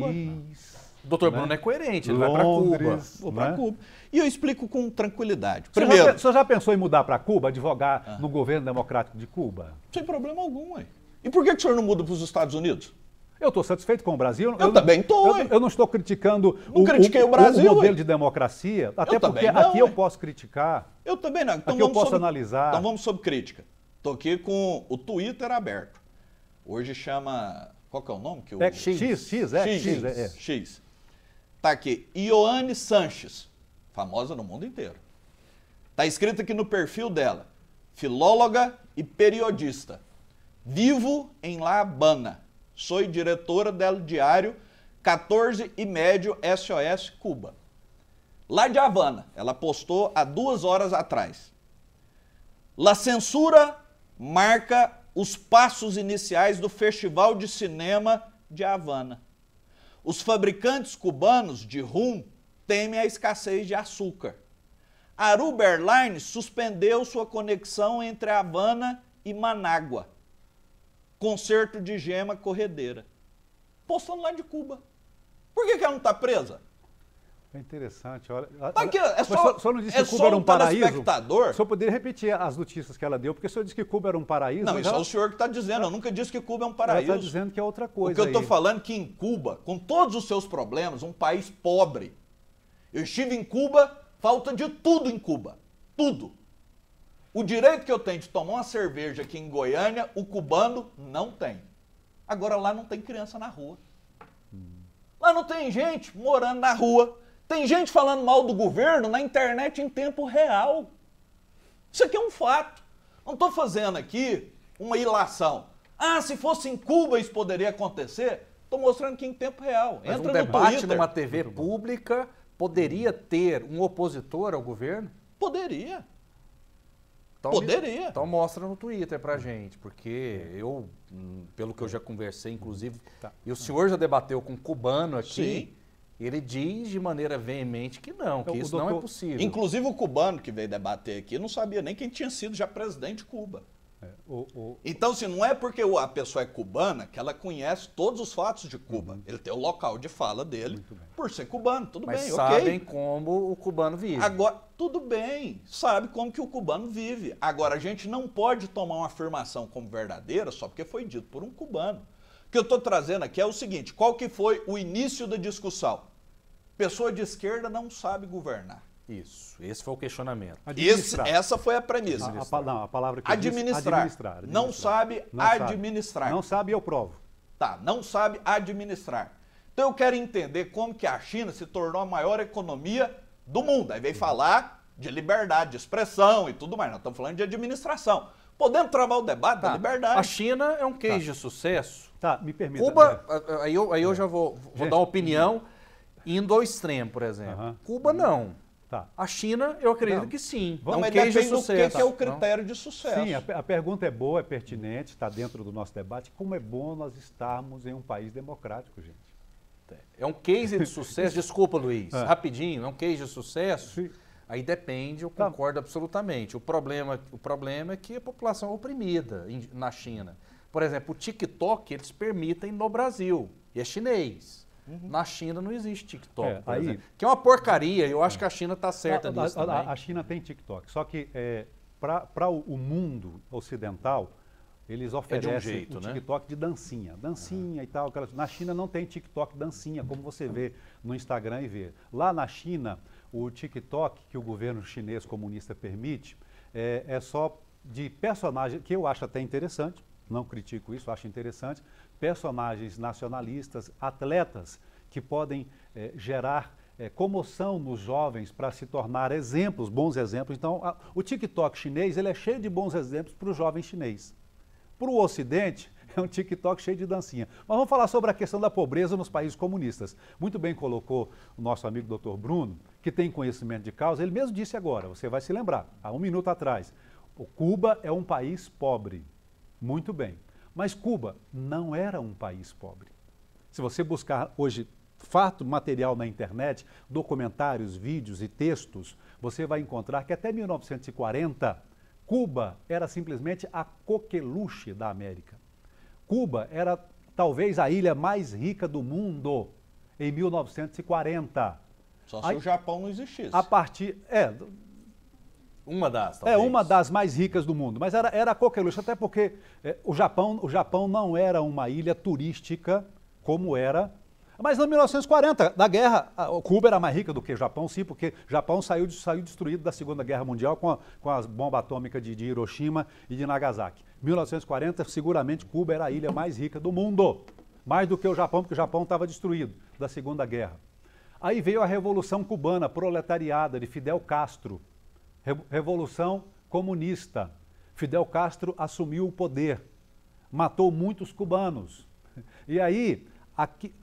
Cuba. O doutor né? Bruno é coerente, ele Londres, vai para Cuba. Vou para né? Cuba. E eu explico com tranquilidade. Primeiro, você já, já pensou em mudar para Cuba, advogar ah. no governo democrático de Cuba?
Sem problema algum, hein?
E por que, o senhor não muda para os Estados Unidos? Eu estou satisfeito com o Brasil. Eu, eu também estou. Eu, eu, não estou criticando não o, critiquei o, Brasil, o modelo ué. de democracia, até eu porque não, aqui ué. eu posso criticar. Eu também não. Então aqui eu posso sobre, analisar. Então vamos sobre crítica. Estou aqui
com o Twitter aberto. Hoje chama... Qual que é o nome? Que eu... É, X, X, é, X, X, é, é. X. Está aqui, Ioane Sanches, famosa no mundo inteiro. Está escrito aqui no perfil dela, filóloga e periodista. Vivo em La Habana. Sou diretora del diário 14 e médio SOS Cuba. Lá de Havana, ela postou há duas horas atrás. La censura marca os passos iniciais do Festival de Cinema de Havana. Os fabricantes cubanos de rum temem a escassez de açúcar. Aruba Airlines suspendeu sua conexão entre Havana e Manágua. Concerto de gema corredeira. Postando lá de Cuba. Por que, que ela não está presa?
É interessante. Olha, é só, só, só, não disse é que Cuba era um paraíso. Só poderia repetir as notícias que ela deu, porque o senhor disse que Cuba era um paraíso. Não, isso ela... é o senhor que está dizendo. Eu nunca disse que Cuba é um tá paraíso. Ela está dizendo que é outra coisa. O que eu estou falando é que em Cuba,
com todos os seus problemas, um país pobre. Eu estive em Cuba, falta de tudo em Cuba. Tudo. O direito que eu tenho de tomar uma cerveja aqui em Goiânia, o cubano não tem. Agora lá não tem criança na rua. Hum. Lá não tem gente morando na rua tem gente falando mal do governo na internet em tempo real. Isso aqui é um fato. Não estou fazendo aqui uma ilação. Ah, se fosse em Cuba isso poderia acontecer? Estou mostrando que em tempo real. Mas Entra um debate Twitter. numa TV pública poderia ter um opositor ao governo? Poderia.
Então, poderia. então mostra no Twitter a gente, porque eu, hum, pelo que eu já conversei, inclusive, tá. e o senhor já debateu com um cubano aqui. Sim. Ele diz de maneira veemente que não, que então, o isso doutor... não é possível. Inclusive
o cubano que veio debater aqui não sabia nem quem tinha sido já presidente de Cuba.
É, o, o...
Então, se assim, não é porque a pessoa é cubana que ela conhece todos os fatos de Cuba. Uhum. Ele tem o local de fala dele por ser cubano, tudo Mas bem, sabem okay.
como o cubano vive.
Agora, tudo bem, sabe como que o cubano vive. Agora, a gente não pode tomar uma afirmação como verdadeira só porque foi dito por um cubano que eu estou trazendo aqui é o seguinte, qual que foi o início da discussão? Pessoa de esquerda não sabe governar. Isso,
esse foi o questionamento. Esse, essa foi a premissa. A, a, não, a palavra que administrar. Disse, administrar, administrar. Não
sabe não administrar. Sabe. Não sabe, eu provo. Tá, não sabe administrar. Então eu quero entender como que a China se tornou a maior economia do mundo. Aí vem falar de liberdade de expressão e tudo mais. Nós estamos falando de administração. Podemos travar o debate tá. da liberdade. A China é um case tá. de sucesso.
Tá, me permita. Cuba,
né? aí eu, aí eu é. já vou,
vou Gente, dar uma opinião indo ao extremo, por exemplo. Uh -huh. Cuba não. Tá. A China, eu acredito não. que sim. Vamos é um queijo de sucesso. Que, é o critério não. de sucesso. Sim, a,
a pergunta é boa, é pertinente, está dentro do nosso debate. Como é bom nós estarmos em um país democrático, gente.
É um case de sucesso. [laughs] Desculpa, Luiz, ah. rapidinho. É um case de sucesso. Sim Aí depende, eu tá. concordo tá. absolutamente. O problema, o problema é que a população é oprimida em, na China. Por exemplo, o TikTok eles permitem no Brasil, e é chinês. Uhum. Na China não existe TikTok, é, aí, exemplo, que é uma porcaria, eu acho é. que a China está certa a, nisso a, também. A,
China tem TikTok, só que é, para o, mundo ocidental, eles é oferecem é um jeito, né? TikTok né? de dancinha, dancinha e tal. Na China não tem TikTok dancinha, como você vê no Instagram e vê. Lá na China, o TikTok que o governo chinês comunista permite é, é só de personagens, que eu acho até interessante, não critico isso, acho interessante, personagens nacionalistas, atletas que podem é, gerar é, comoção nos jovens para se tornar exemplos, bons exemplos. Então, a, o TikTok chinês ele é cheio de bons exemplos para o jovem chinês. Para o Ocidente, é [laughs] um TikTok cheio de dancinha. Mas vamos falar sobre a questão da pobreza nos países comunistas. Muito bem colocou o nosso amigo doutor Bruno, que tem conhecimento de causa, ele mesmo disse agora, você vai se lembrar, há um minuto atrás. Cuba é um país pobre. Muito bem. Mas Cuba não era um país pobre. Se você buscar hoje fato material na internet, documentários, vídeos e textos, você vai encontrar que até 1940, Cuba era simplesmente a coqueluche da América. Cuba era talvez a ilha mais rica do mundo em 1940. Só se Aí, o Japão não existisse. A partir. É.
Uma das, é, talvez. É
uma das mais ricas do mundo, mas era, era luxo, até porque é, o, Japão, o Japão não era uma ilha turística como era mas em 1940, na guerra, Cuba era mais rica do que o Japão, sim, porque o Japão saiu, saiu destruído da Segunda Guerra Mundial com a, com a bomba atômica de, de Hiroshima e de Nagasaki. 1940, seguramente, Cuba era a ilha mais rica do mundo. Mais do que o Japão, porque o Japão estava destruído da Segunda Guerra. Aí veio a Revolução Cubana, proletariada, de Fidel Castro. Revolução comunista. Fidel Castro assumiu o poder. Matou muitos cubanos. E aí, aqui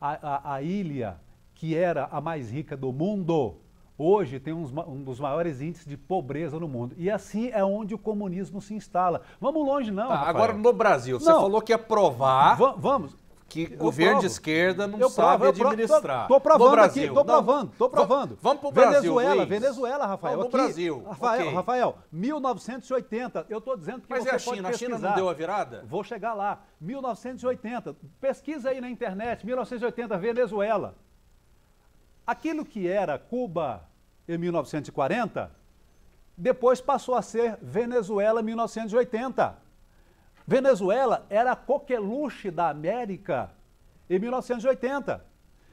a, a, a ilha que era a mais rica do mundo, hoje tem uns, um dos maiores índices de pobreza no mundo. E assim é onde o comunismo se instala. Vamos longe, não. Tá, agora no Brasil, você falou
que ia provar. vamos que eu governo provo. de esquerda não eu sabe provo, administrar. Estou provando aqui, estou provando,
estou provando. Vamos, vamos para o Brasil. Venezuela, Luiz. Venezuela, Rafael. Vamos para o Brasil. Rafael, okay. Rafael, 1980, eu estou dizendo que Mas você é a China, a China não deu a virada? Vou chegar lá. 1980, pesquisa aí na internet, 1980, Venezuela. Aquilo que era Cuba em 1940, depois passou a ser Venezuela 1980. Venezuela era coqueluche da América em 1980.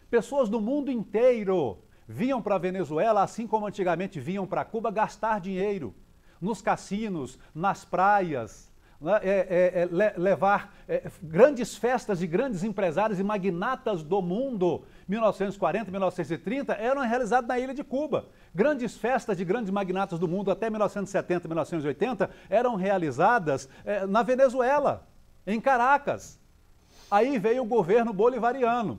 Pessoas do mundo inteiro vinham para a Venezuela, assim como antigamente vinham para Cuba, gastar dinheiro nos cassinos, nas praias, né? é, é, é, levar é, grandes festas de grandes empresários e magnatas do mundo. 1940, 1930 eram realizados na ilha de Cuba grandes festas de grandes magnatas do mundo até 1970, 1980 eram realizadas é, na Venezuela, em Caracas. Aí veio o governo bolivariano.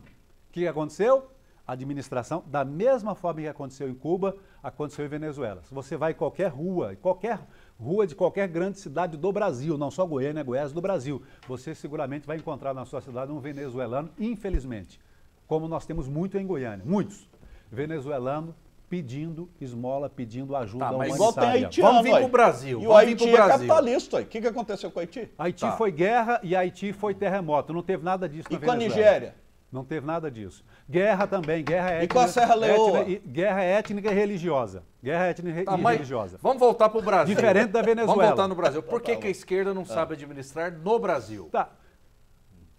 O que aconteceu? A administração, da mesma forma que aconteceu em Cuba, aconteceu em Venezuela. Se você vai em qualquer rua, em qualquer rua de qualquer grande cidade do Brasil, não só Goiânia, Goiás, do Brasil. Você seguramente vai encontrar na sua cidade um venezuelano, infelizmente, como nós temos muito em Goiânia, muitos venezuelano pedindo esmola, pedindo ajuda tá, mas igual tem haitiano, Vamos vir para o Brasil. E o Haiti é capitalista.
O que, que aconteceu com o Haiti?
Haiti tá. foi guerra e Haiti foi terremoto. Não teve nada disso e E com a Nigéria? Não teve nada disso. Guerra também, guerra étnica. E com a Serra Leoa? Étnica, guerra étnica e religiosa. Guerra étnica tá, e religiosa. Vamos voltar para o Brasil. Diferente da Venezuela. Vamos voltar no Brasil. Por tá, que, tá que a esquerda não tá. sabe administrar no Brasil? Tá.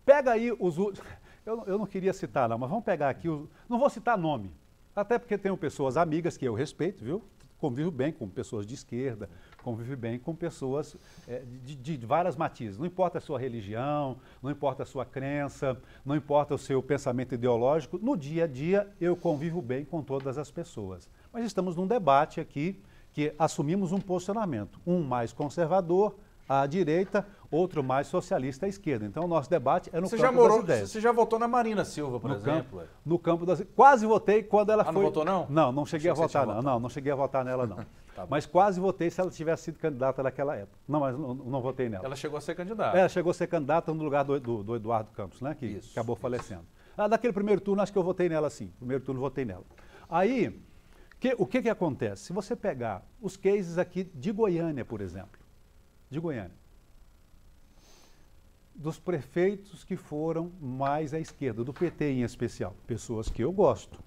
Pega aí os... [laughs] Eu, eu não queria citar, não, mas vamos pegar aqui... Os... Não vou citar nome até porque tenho pessoas amigas que eu respeito, viu? Convivo bem com pessoas de esquerda, convivo bem com pessoas é, de, de, várias matizes. Não importa a sua religião, não importa a sua crença, não importa o seu pensamento ideológico, no dia a dia eu convivo bem com todas as pessoas. Mas estamos num debate aqui que assumimos um posicionamento, um mais conservador, à direita, outro mais socialista à esquerda. Então, o nosso debate é no você campo já morou, das ideias. Você já votou na Marina Silva, por no exemplo? Campo, é? no campo das... Quase votei quando ela ah, foi... não votou, não? Não, não cheguei a votar, não. Não, não cheguei a votar nela, não. [laughs] tá mas quase votei se ela tivesse sido candidata naquela época. Não, mas não, não votei nela. Ela chegou a ser candidata. Ela chegou a ser candidata no lugar do, do, do Eduardo Campos, né? Que isso, acabou isso. falecendo. Ah, naquele primeiro turno, acho que eu votei nela, sim. Primeiro turno, votei nela. Aí, que, o que, que acontece? Se você pegar os cases aqui de Goiânia, por exemplo, de Goiânia. Dos prefeitos que foram mais à esquerda, do PT em especial, pessoas que eu gosto.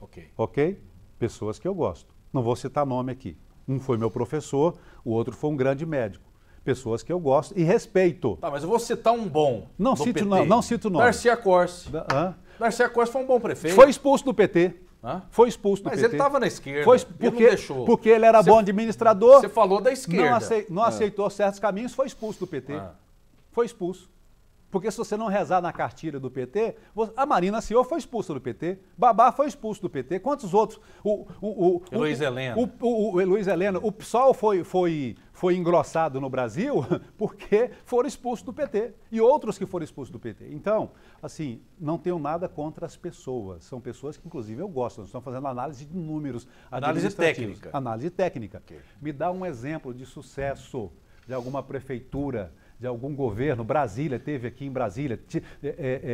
Ok. Ok? Pessoas que eu gosto. Não vou citar nome aqui. Um foi meu professor, o outro foi um grande médico. Pessoas que eu gosto e respeito.
Tá, mas eu vou citar um bom. Não cito, PT. não, não cito nome. Darcia Corse.
Da, Darcia Corse foi um bom prefeito. Foi expulso do PT. Hã? Foi expulso do Mas PT. Mas ele estava na esquerda. Foi porque, ele deixou. porque ele era bom administrador. Você falou da esquerda. Não, não ah. aceitou certos caminhos, foi expulso do PT. Ah. Foi expulso. Porque se você não rezar na cartilha do PT, a Marina Senhor foi expulsa do PT, Babá foi expulso do PT, quantos outros? O, o, o, Luiz Helena. O, o, o, Luiz Helena, o PSOL foi, foi, foi engrossado no Brasil [laughs] porque foram expulsos do PT e outros que foram expulsos do PT. Então, assim, não tenho nada contra as pessoas. São pessoas que, inclusive, eu gosto. Nós estamos fazendo análise de números. Análise técnica. Análise técnica. Okay. Me dá um exemplo de sucesso de alguma prefeitura de algum governo. Brasília teve aqui em Brasília. É, é,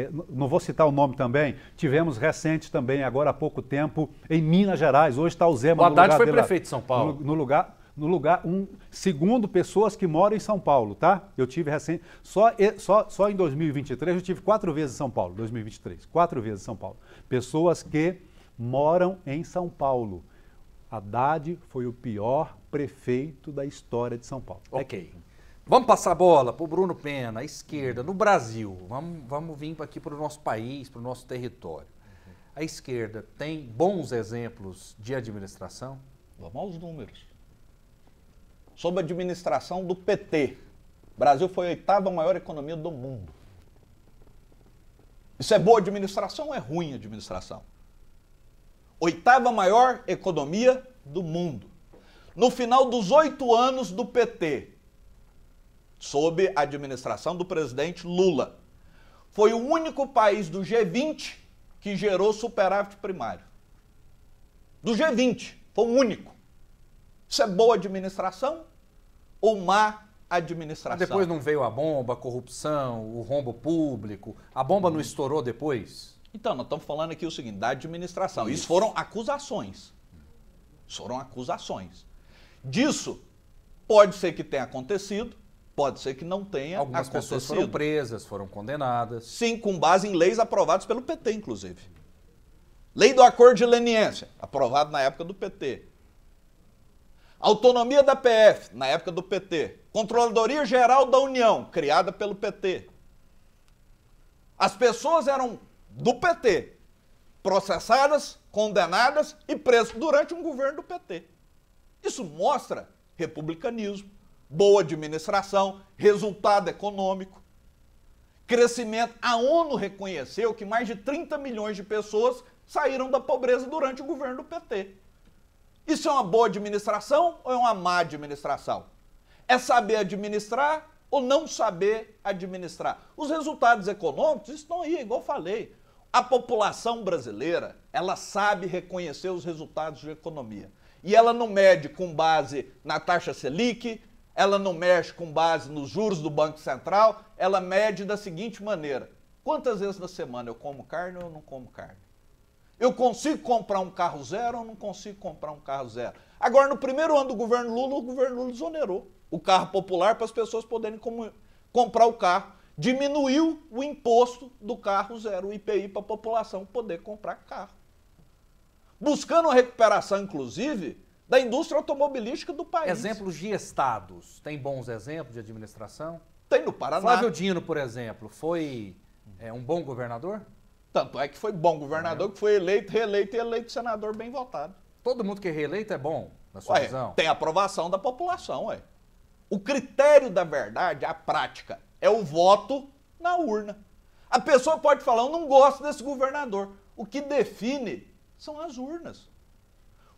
é não vou citar o nome também. Tivemos recente também, agora há pouco tempo, em Minas Gerais. Hoje está o Zema o no lugar foi dele, prefeito de São Paulo. No, no lugar no lugar um segundo pessoas que moram em São Paulo, tá? Eu tive recente só só só em 2023 eu tive quatro vezes em São Paulo, 2023, quatro vezes em São Paulo. Pessoas que moram em São Paulo. Haddad foi o pior prefeito da história de São Paulo. OK. É, Vamos passar
a bola para o Bruno Pena, à esquerda, no Brasil. Vamos, vamos vir aqui para o nosso país, para o nosso território. Uhum. A esquerda tem bons exemplos de administração?
Vamos aos números. Sob a administração do PT, o Brasil foi a oitava maior economia do mundo. Isso é boa administração ou é ruim administração? Oitava maior economia do mundo. No final dos oito anos do PT, sob a administração do presidente Lula. Foi o único país do G20 que gerou superávit primário. Do G20, foi o único. Isso é boa administração ou má administração? depois não veio
a bomba, a corrupção, o rombo público. A bomba não estourou depois?
Então, nós estamos falando aqui o seguinte, da administração. Isso, Isso foram acusações. Isso foram acusações. Disso pode ser que tenha acontecido, Pode ser que não tenha Algumas acontecido. pessoas foram presas, foram condenadas. Sim, com base em leis aprovadas pelo PT, inclusive. Lei do acordo de leniência, aprovado na época do PT. Autonomia da PF, na época do PT. Controladoria Geral da União, criada pelo PT. As pessoas eram do PT, processadas, condenadas e presas durante um governo do PT. Isso mostra republicanismo, boa administração, resultado econômico, crescimento. A ONU reconheceu que mais de 30 milhões de pessoas saíram da pobreza durante o governo do PT. Isso é uma boa administração ou é uma má administração? É saber administrar ou não saber administrar? Os resultados econômicos estão aí, igual falei. A população brasileira, ela sabe reconhecer os resultados de economia. E ela não mede com base na taxa Selic, ela não mexe com base nos juros do Banco Central, ela mede da seguinte maneira: quantas vezes na semana eu como carne ou não como carne? Eu consigo comprar um carro zero ou não consigo comprar um carro zero? Agora, no primeiro ano do governo Lula, o governo Lula exonerou o carro popular para as pessoas poderem com... comprar o carro. Diminuiu o imposto do carro zero, o IPI, para a população poder comprar carro. Buscando a recuperação, inclusive, da indústria automobilística do país. Exemplos de estados. Tem bons exemplos de administração?
Tem no Paraná. Flávio Dino, por exemplo, foi é, um bom governador? Tanto
é que foi bom governador, é. que foi eleito, reeleito e eleito senador bem votado. Todo mundo que é reeleito é bom, na sua ué, visão? Tem aprovação da população, ué. O critério da verdade, a prática, é o voto na urna. A pessoa pode falar, eu não gosto desse governador. O que define são as urnas.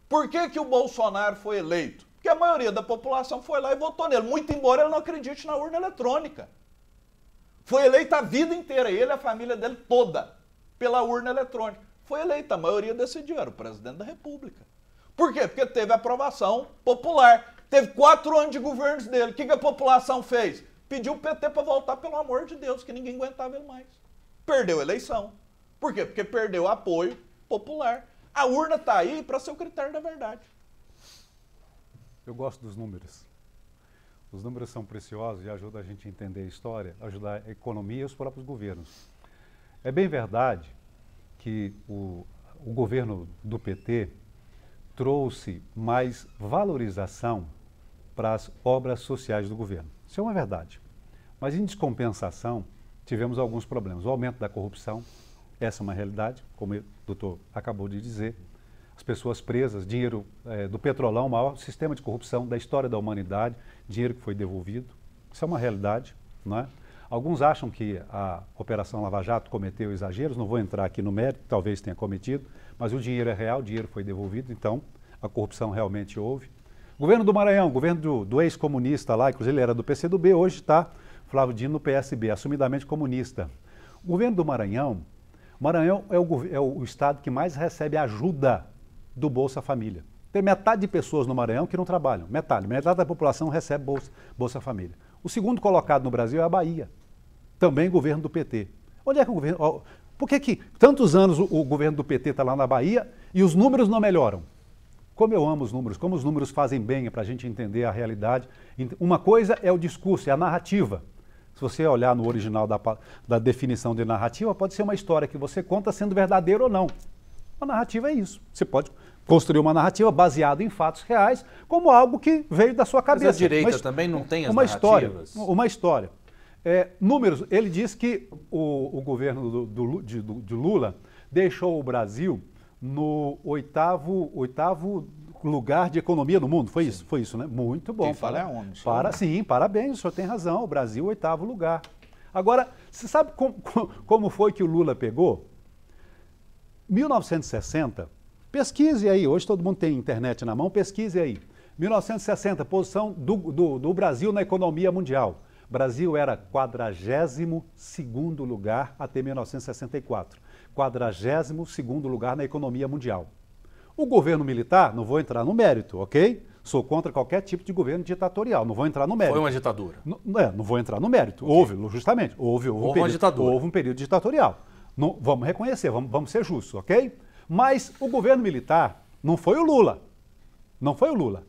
Por que, que o Bolsonaro foi eleito? Porque a maioria da população foi lá e votou nele, muito embora ele não acredite na urna eletrônica. Foi eleito a vida inteira, ele e a família dele toda, pela urna eletrônica. Foi eleito, a maioria decidiu, era o presidente da República. Por quê? Porque teve aprovação popular. Teve quatro anos de governos dele. O que, que a população fez? Pediu o PT para voltar, pelo amor de Deus, que ninguém aguentava ele mais. Perdeu a eleição. Por quê? Porque perdeu apoio popular. A urna está aí para ser o critério da verdade.
Eu gosto dos números. Os números são preciosos e ajudam a gente a entender a história, ajudar a economia e os próprios governos. É bem verdade que o, o governo do PT trouxe mais valorização para as obras sociais do governo. Isso é uma verdade. Mas, em descompensação, tivemos alguns problemas. O aumento da corrupção, essa é uma realidade, como o doutor acabou de dizer. As pessoas presas, dinheiro é, do petrolão, o maior sistema de corrupção da história da humanidade, dinheiro que foi devolvido. Isso é uma realidade, não é? Alguns acham que a Operação Lava Jato cometeu exageros, não vou entrar aqui no mérito, talvez tenha cometido, mas o dinheiro é real, o dinheiro foi devolvido, então a corrupção realmente houve. Governo do Maranhão, governo do, do ex-comunista lá, inclusive ele era do PCdoB, hoje está Flávio Dino no PSB, assumidamente comunista. O governo do Maranhão Maranhão é o, é o estado que mais recebe ajuda do Bolsa Família. Tem metade de pessoas no Maranhão que não trabalham, metade. Metade da população recebe Bolsa, Bolsa Família. O segundo colocado no Brasil é a Bahia, também governo do PT. Onde é que o governo. Por que, que tantos anos o, o governo do PT está lá na Bahia e os números não melhoram? Como eu amo os números, como os números fazem bem para a gente entender a realidade. Uma coisa é o discurso, é a narrativa. Se você olhar no original da, da definição de narrativa, pode ser uma história que você conta sendo verdadeira ou não. A narrativa é isso. Você pode construir uma narrativa baseada em fatos reais como algo que veio da sua cabeça. Mas a direita Mas, também
não tem as uma narrativas. História,
uma história. É, números, ele diz que o, o governo do, do, de, do, de Lula deixou o Brasil no oitavo, oitavo lugar de economia no mundo, foi sim. isso? Foi isso, né? Muito bom. Quem para, fala é homem. Para, sim, parabéns, o senhor tem razão, o Brasil, oitavo lugar. Agora, você sabe como, como foi que o Lula pegou? 1960, pesquise aí, hoje todo mundo tem internet na mão, pesquise aí. 1960, posição do, do, do Brasil na economia mundial. Brasil era 42 lugar até 1964. 42 lugar na economia mundial. O governo militar, não vou entrar no mérito, ok? Sou contra qualquer tipo de governo ditatorial, não vou entrar no mérito. Foi uma ditadura. Não, é, não vou entrar no mérito. Okay. Houve, justamente, houve, houve, houve um período, uma ditadura. Houve um período ditatorial. Não, vamos reconhecer, vamos, vamos ser justos, ok? Mas o governo militar não foi o Lula. Não foi o Lula.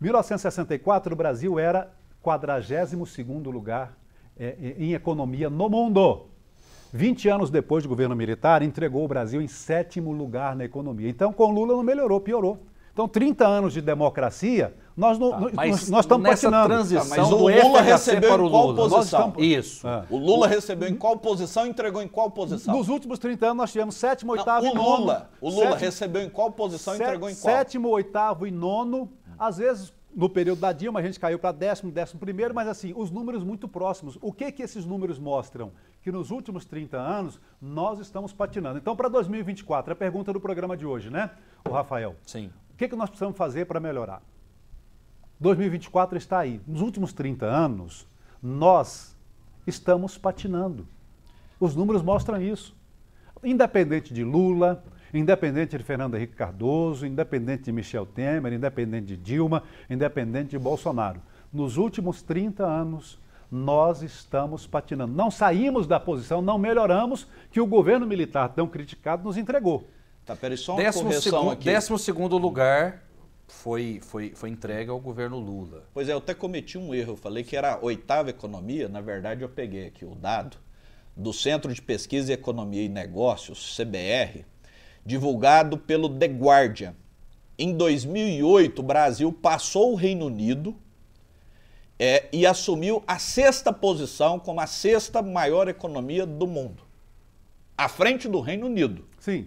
1964, o Brasil era 42 segundo lugar é, é, em economia no mundo. 20 anos depois do governo militar, entregou o Brasil em sétimo lugar na economia. Então, com Lula não melhorou, piorou. Então, 30 anos de democracia, nós não, tá, nós, mas nós estamos nessa patinando. transição tá, mas o Lula recebeu para o Lula. em qual posição? Estamos...
Isso. É. O Lula recebeu em
qual posição, entregou em qual posição? Nos últimos 30 anos nós tivemos sétimo, oitavo não, o e nono. Lula, o Lula sétimo, recebeu
em qual posição, e entregou em qual?
Sétimo, oitavo e nono. Às vezes, no período da Dilma, a gente caiu para décimo, décimo primeiro, mas assim, os números muito próximos. O que que esses números mostram? que nos últimos 30 anos nós estamos patinando. Então, para 2024, é a pergunta do programa de hoje, né, o Rafael? Sim. O que, é que nós precisamos fazer para melhorar? 2024 está aí. Nos últimos 30 anos, nós estamos patinando. Os números mostram isso. Independente de Lula, independente de Fernando Henrique Cardoso, independente de Michel Temer, independente de Dilma, independente de Bolsonaro. Nos últimos 30 anos, nós estamos patinando. Não saímos da posição, não melhoramos que o governo militar tão criticado nos entregou. Tá, peraí, só uma décimo correção segundo, aqui. Décimo segundo lugar
foi, foi, foi entregue ao governo Lula. Pois é, eu até cometi um erro. Eu falei que era a oitava economia. Na verdade, eu peguei aqui o dado do Centro de Pesquisa e Economia e Negócios, CBR, divulgado pelo The Guardian. Em 2008, o Brasil passou o Reino Unido é, e assumiu a sexta posição como a sexta maior economia do mundo, à frente do
Reino Unido. Sim.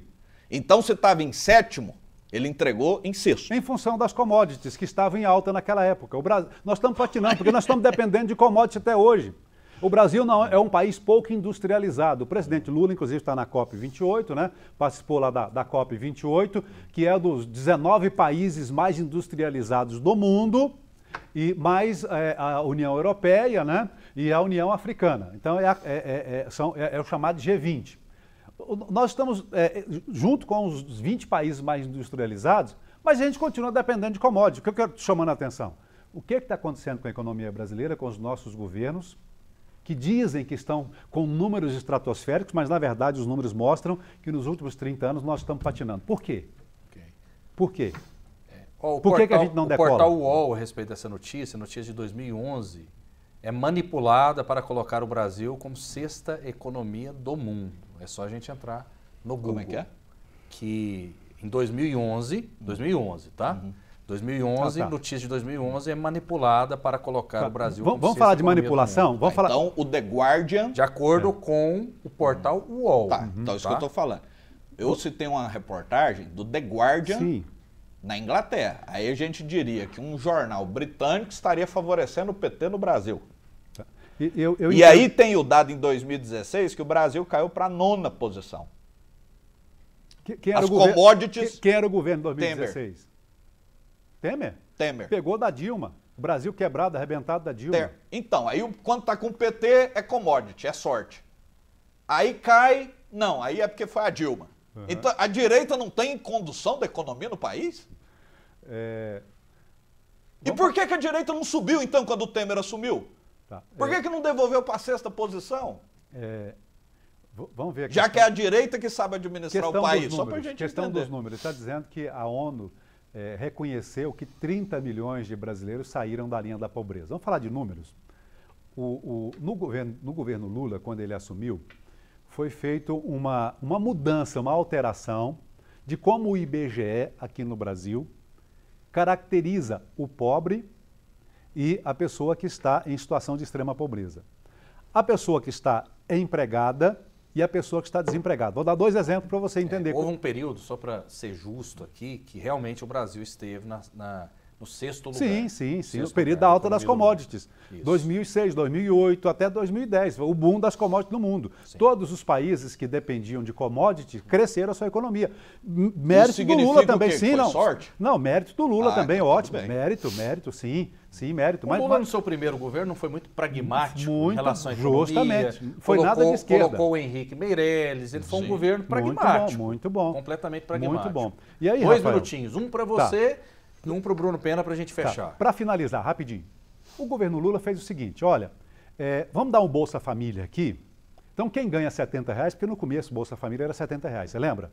Então, se estava em sétimo, ele entregou em sexto. Em função das commodities que estavam em alta naquela época. Brasil, nós estamos patinando, porque nós estamos dependendo de commodities até hoje. O Brasil não, é um país pouco industrializado. O presidente Lula, inclusive, está na COP28, né? participou lá da, da COP28, que é dos 19 países mais industrializados do mundo e mais é, a União Europeia né, e a União Africana. Então, é, a, é, é, é são, é, é, o chamado G20. Nós estamos é, junto com os 20 países mais industrializados, mas a gente continua dependendo de commodities. O que eu quero chamando a atenção? O que está acontecendo com a economia brasileira, com os nossos governos, que dizem que estão com números estratosféricos, mas na verdade os números mostram que nos últimos 30 anos nós estamos patinando. Por quê? Por quê? Oh, Por portal, que, a gente não decola? O portal UOL, a
respeito dessa notícia, notícia de 2011, é manipulada para colocar o Brasil como sexta economia do mundo. É só a gente entrar no Google. Como é que é? Que em 2011, 2011, tá? Uhum.
2011, ah, tá.
notícia de 2011 é manipulada para colocar tá. o Brasil. Vamos, vamos falar de manipulação? Vamos
ah, falar... Então, o The Guardian. De acordo é. com o portal tá, UOL. Então é tá, uhum, então tá? isso que eu estou falando. Eu citei uma reportagem do The Guardian. Sim na Inglaterra. Aí a gente diria que um jornal britânico estaria favorecendo o PT no Brasil. Tá.
Eu, eu e aí
tem o dado em 2016 que o Brasil caiu para a nona posição.
quem As commodities. Quem, quem era o governo em 2016? Temer. Temer. Temer. Pegou da Dilma. O Brasil quebrado, arrebentado da Dilma. Temer. Então, aí quando
tá com o PT é commodity, é sorte. Aí cai, não, aí é porque foi a Dilma. Uhum. Então, a direita não tem condução da economia no país? É... E por que, que a direita não subiu, então, quando o Temer assumiu? Tá. Por que, é... que não devolveu para a sexta posição? É... Vamos ver Já que é a direita que sabe administrar questão o país. Só para gente Questão entender. dos números. Está
dizendo que a ONU é, reconheceu que 30 milhões de brasileiros saíram da linha da pobreza. Vamos falar de números? O, o, no, governo, no governo Lula, quando ele assumiu, foi feita uma, uma mudança, uma alteração de como o IBGE aqui no Brasil caracteriza o pobre e a pessoa que está em situação de extrema pobreza. A pessoa que está empregada e a pessoa que está desempregada. Vou dar dois exemplos para você é, entender. É, houve um
período, só para ser justo aqui, que realmente o Brasil esteve na, na no sexto lugar. Sim, sim, sim. o período lugar, da alta das
commodities. 2006, 2008 até 2010, o boom das commodities no mundo. Sim. Todos os países que dependiam de commodities cresceram a sua economia. Mérito do Lula também, sim, Foi não. Sorte? Não, mérito do Lula ah, também, então ótimo. Mérito, mérito, sim. Sim, mérito. O mas, Lula, mas... no
seu primeiro governo, foi muito
pragmático
muito, em relação à economia. Justamente. Foi colocou, nada de esquerda. Colocou o Henrique Meirelles. Ele foi um governo pragmático. Muito
bom, muito bom. Completamente pragmático. Muito bom. E aí, Dois Rafael? minutinhos. Um para tá. você... Tá um para o Bruno Pena para a gente tá, fechar. Tá. Para finalizar, rapidinho. O governo Lula fez o seguinte: olha, é, vamos dar um Bolsa Família aqui. Então, quem ganha 70 reais, porque no começo Bolsa Família era 70 reais, você lembra?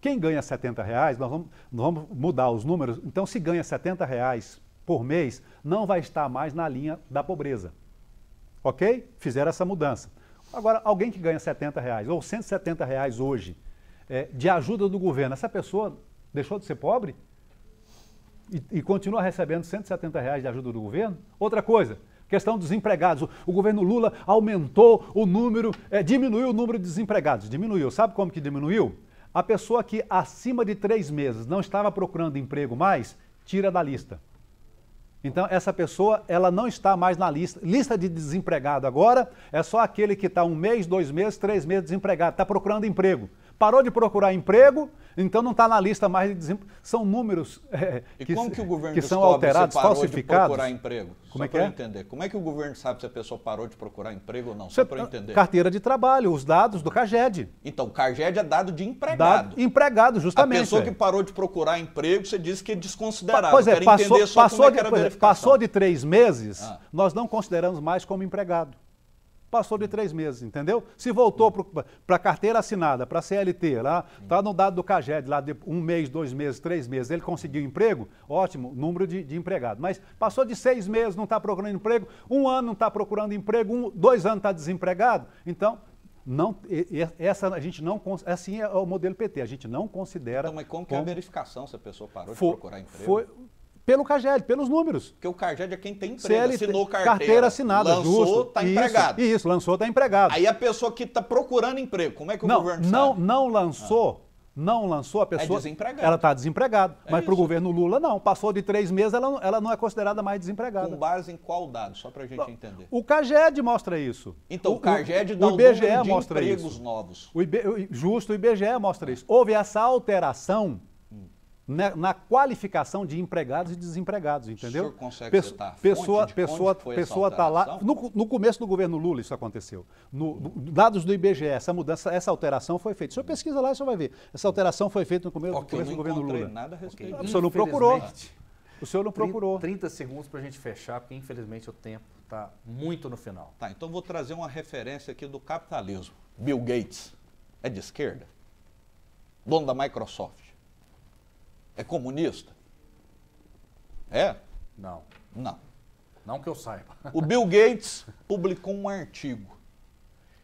Quem ganha 70 reais, nós vamos, nós vamos mudar os números. Então, se ganha 70 reais por mês, não vai estar mais na linha da pobreza. Ok? Fizeram essa mudança. Agora, alguém que ganha 70 reais ou 170 reais hoje é, de ajuda do governo, essa pessoa deixou de ser pobre? e, e continua recebendo 170 reais de ajuda do governo? Outra coisa, questão dos empregados. O, o governo Lula aumentou o número, é, diminuiu o número de desempregados. Diminuiu. Sabe como que diminuiu? A pessoa que acima de três meses não estava procurando emprego mais, tira da lista. Então, essa pessoa, ela não está mais na lista. Lista de desempregado agora é só aquele que está um mês, dois meses, três meses desempregado, está procurando emprego parou de procurar emprego, então não está na lista mais de desemprego. São números [laughs] é, que, que, que são alterados, parou falsificados. De procurar emprego? Como é que é?
entender. Como é que o governo sabe se a pessoa parou de procurar emprego ou não? Só para entender. Carteira
de trabalho, os dados do CAGED.
Então, o CAGED é dado
de empregado. Dado, empregado, justamente. A pessoa é. que
parou de procurar emprego, você disse que é desconsiderado. Pois é, passou, é passou, de, passou
de três meses, ah. nós não consideramos mais como empregado passou de três meses, entendeu? Se voltou para a carteira assinada, para a CLT, lá, está no dado do CAGED, lá de um mês, dois meses, três meses, ele conseguiu emprego, ótimo, número de, de empregado. Mas passou de seis meses, não está procurando emprego, um ano não está procurando emprego, um, dois anos está desempregado, então não essa a gente não assim é o modelo PT a gente não considera então mas como que é a verificação se a pessoa parou foi, de procurar emprego foi pelo Caged, pelos números. Porque o Caged é quem tem emprego, CLT, assinou carteira. Carteira assinada, lançou, justo. está empregado. Isso, isso, lançou, está empregado. Aí a pessoa que está procurando emprego, como é que o não, governo não, sabe? Não lançou, ah. não lançou a é pessoa... É desempregada. Ela está desempregada. É mas para o governo Lula, não. Passou de três meses, ela, ela não é considerada mais desempregada. Com base
em qual dado? Só para a gente entender. O Caged
mostra isso. Então, o, o Caged dá o, o IBGE mostra empregos isso. novos. O IB justo, o IBGE mostra isso. Houve essa alteração na, né, na, qualificação de empregados e desempregados, entendeu? O senhor consegue Pesso, citar pessoa, pessoa, pessoa está lá. No, no, começo do governo Lula isso aconteceu. No, no, dados do IBGE, essa mudança, essa alteração foi feita. O senhor pesquisa lá e senhor vai ver. Essa alteração foi feita no começo, okay, começo do governo Lula. Nada a respeito. Okay. O senhor não procurou. O senhor não
procurou. 30 segundos para a gente fechar, porque infelizmente o tempo está muito no final. Tá,
então vou trazer uma referência aqui do capitalismo. Bill Gates é de esquerda? Dono da Microsoft é comunista? É? Não. Não. Não que eu saiba. O Bill Gates publicou um artigo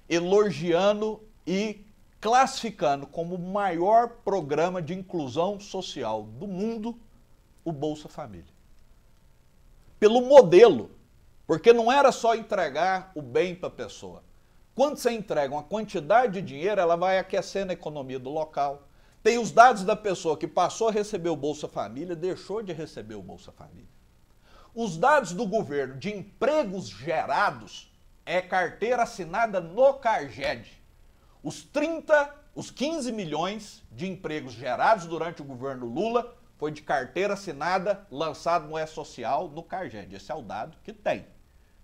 elogiando e classificando como o maior programa de inclusão social do mundo o Bolsa Família. Pelo modelo, porque não era só entregar o bem para a pessoa. Quando você entrega uma quantidade de dinheiro, ela vai aquecendo a economia do local, tem os dados da pessoa que passou a receber o Bolsa Família, deixou de receber o Bolsa Família. Os dados do governo de empregos gerados é carteira assinada no CARGED. Os 30, os 15 milhões de empregos gerados durante o governo Lula foi de carteira assinada, lançado no E-Social, no CARGED. Esse é o dado que tem.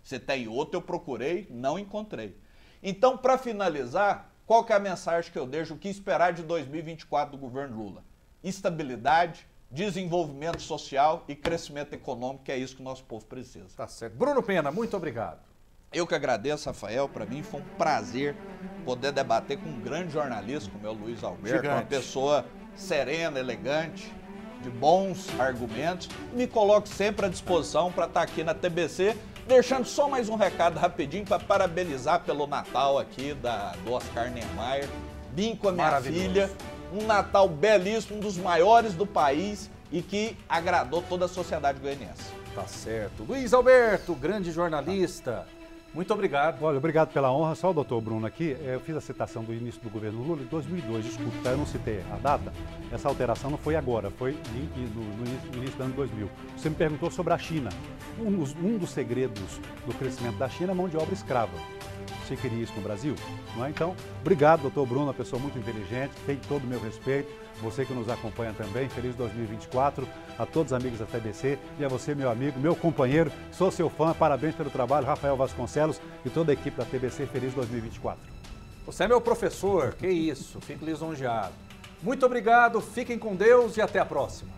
Você tem outro, eu procurei, não encontrei. Então, para finalizar, qual que é a mensagem que eu deixo? O que esperar de 2024 do governo Lula? Estabilidade, desenvolvimento social e crescimento econômico, que é isso que o nosso povo precisa. Tá certo. Bruno Pena, muito obrigado. Eu que agradeço, Rafael. Para mim foi um prazer poder debater com um grande jornalista como é o Luiz Alberto, Gigante. uma pessoa serena, elegante, de bons argumentos. Me coloco sempre à disposição para estar tá aqui na TBC Deixando só mais um recado rapidinho para parabenizar pelo Natal aqui da, do Oscar Niemeyer. Vim com a minha filha. Um Natal belíssimo, um dos maiores do país e que agradou toda a sociedade goianiense.
Tá certo. Luiz Alberto, grande jornalista. Tá. Muito obrigado. Olha, obrigado pela honra. Só o doutor Bruno aqui, é, eu fiz a citação do início do governo Lula em 2002, desculpe, para tá? eu não citei a data. Essa alteração não foi agora, foi no, início do ano 2000. Você me perguntou sobre a China. Um dos, um dos segredos do crescimento da China é a mão de obra escrava. Você queria isso no Brasil? Não é? Então, obrigado, doutor Bruno, uma pessoa muito inteligente, tem todo o meu respeito você que nos acompanha também. Feliz 2024 a todos os amigos da TBC e a você, meu amigo, meu companheiro, sou seu fã. Parabéns pelo trabalho, Rafael Vasconcelos e toda a equipe da TBC. Feliz 2024.
Você é meu professor, que isso, fico lisonjeado. Muito obrigado, fiquem com Deus e até a próxima.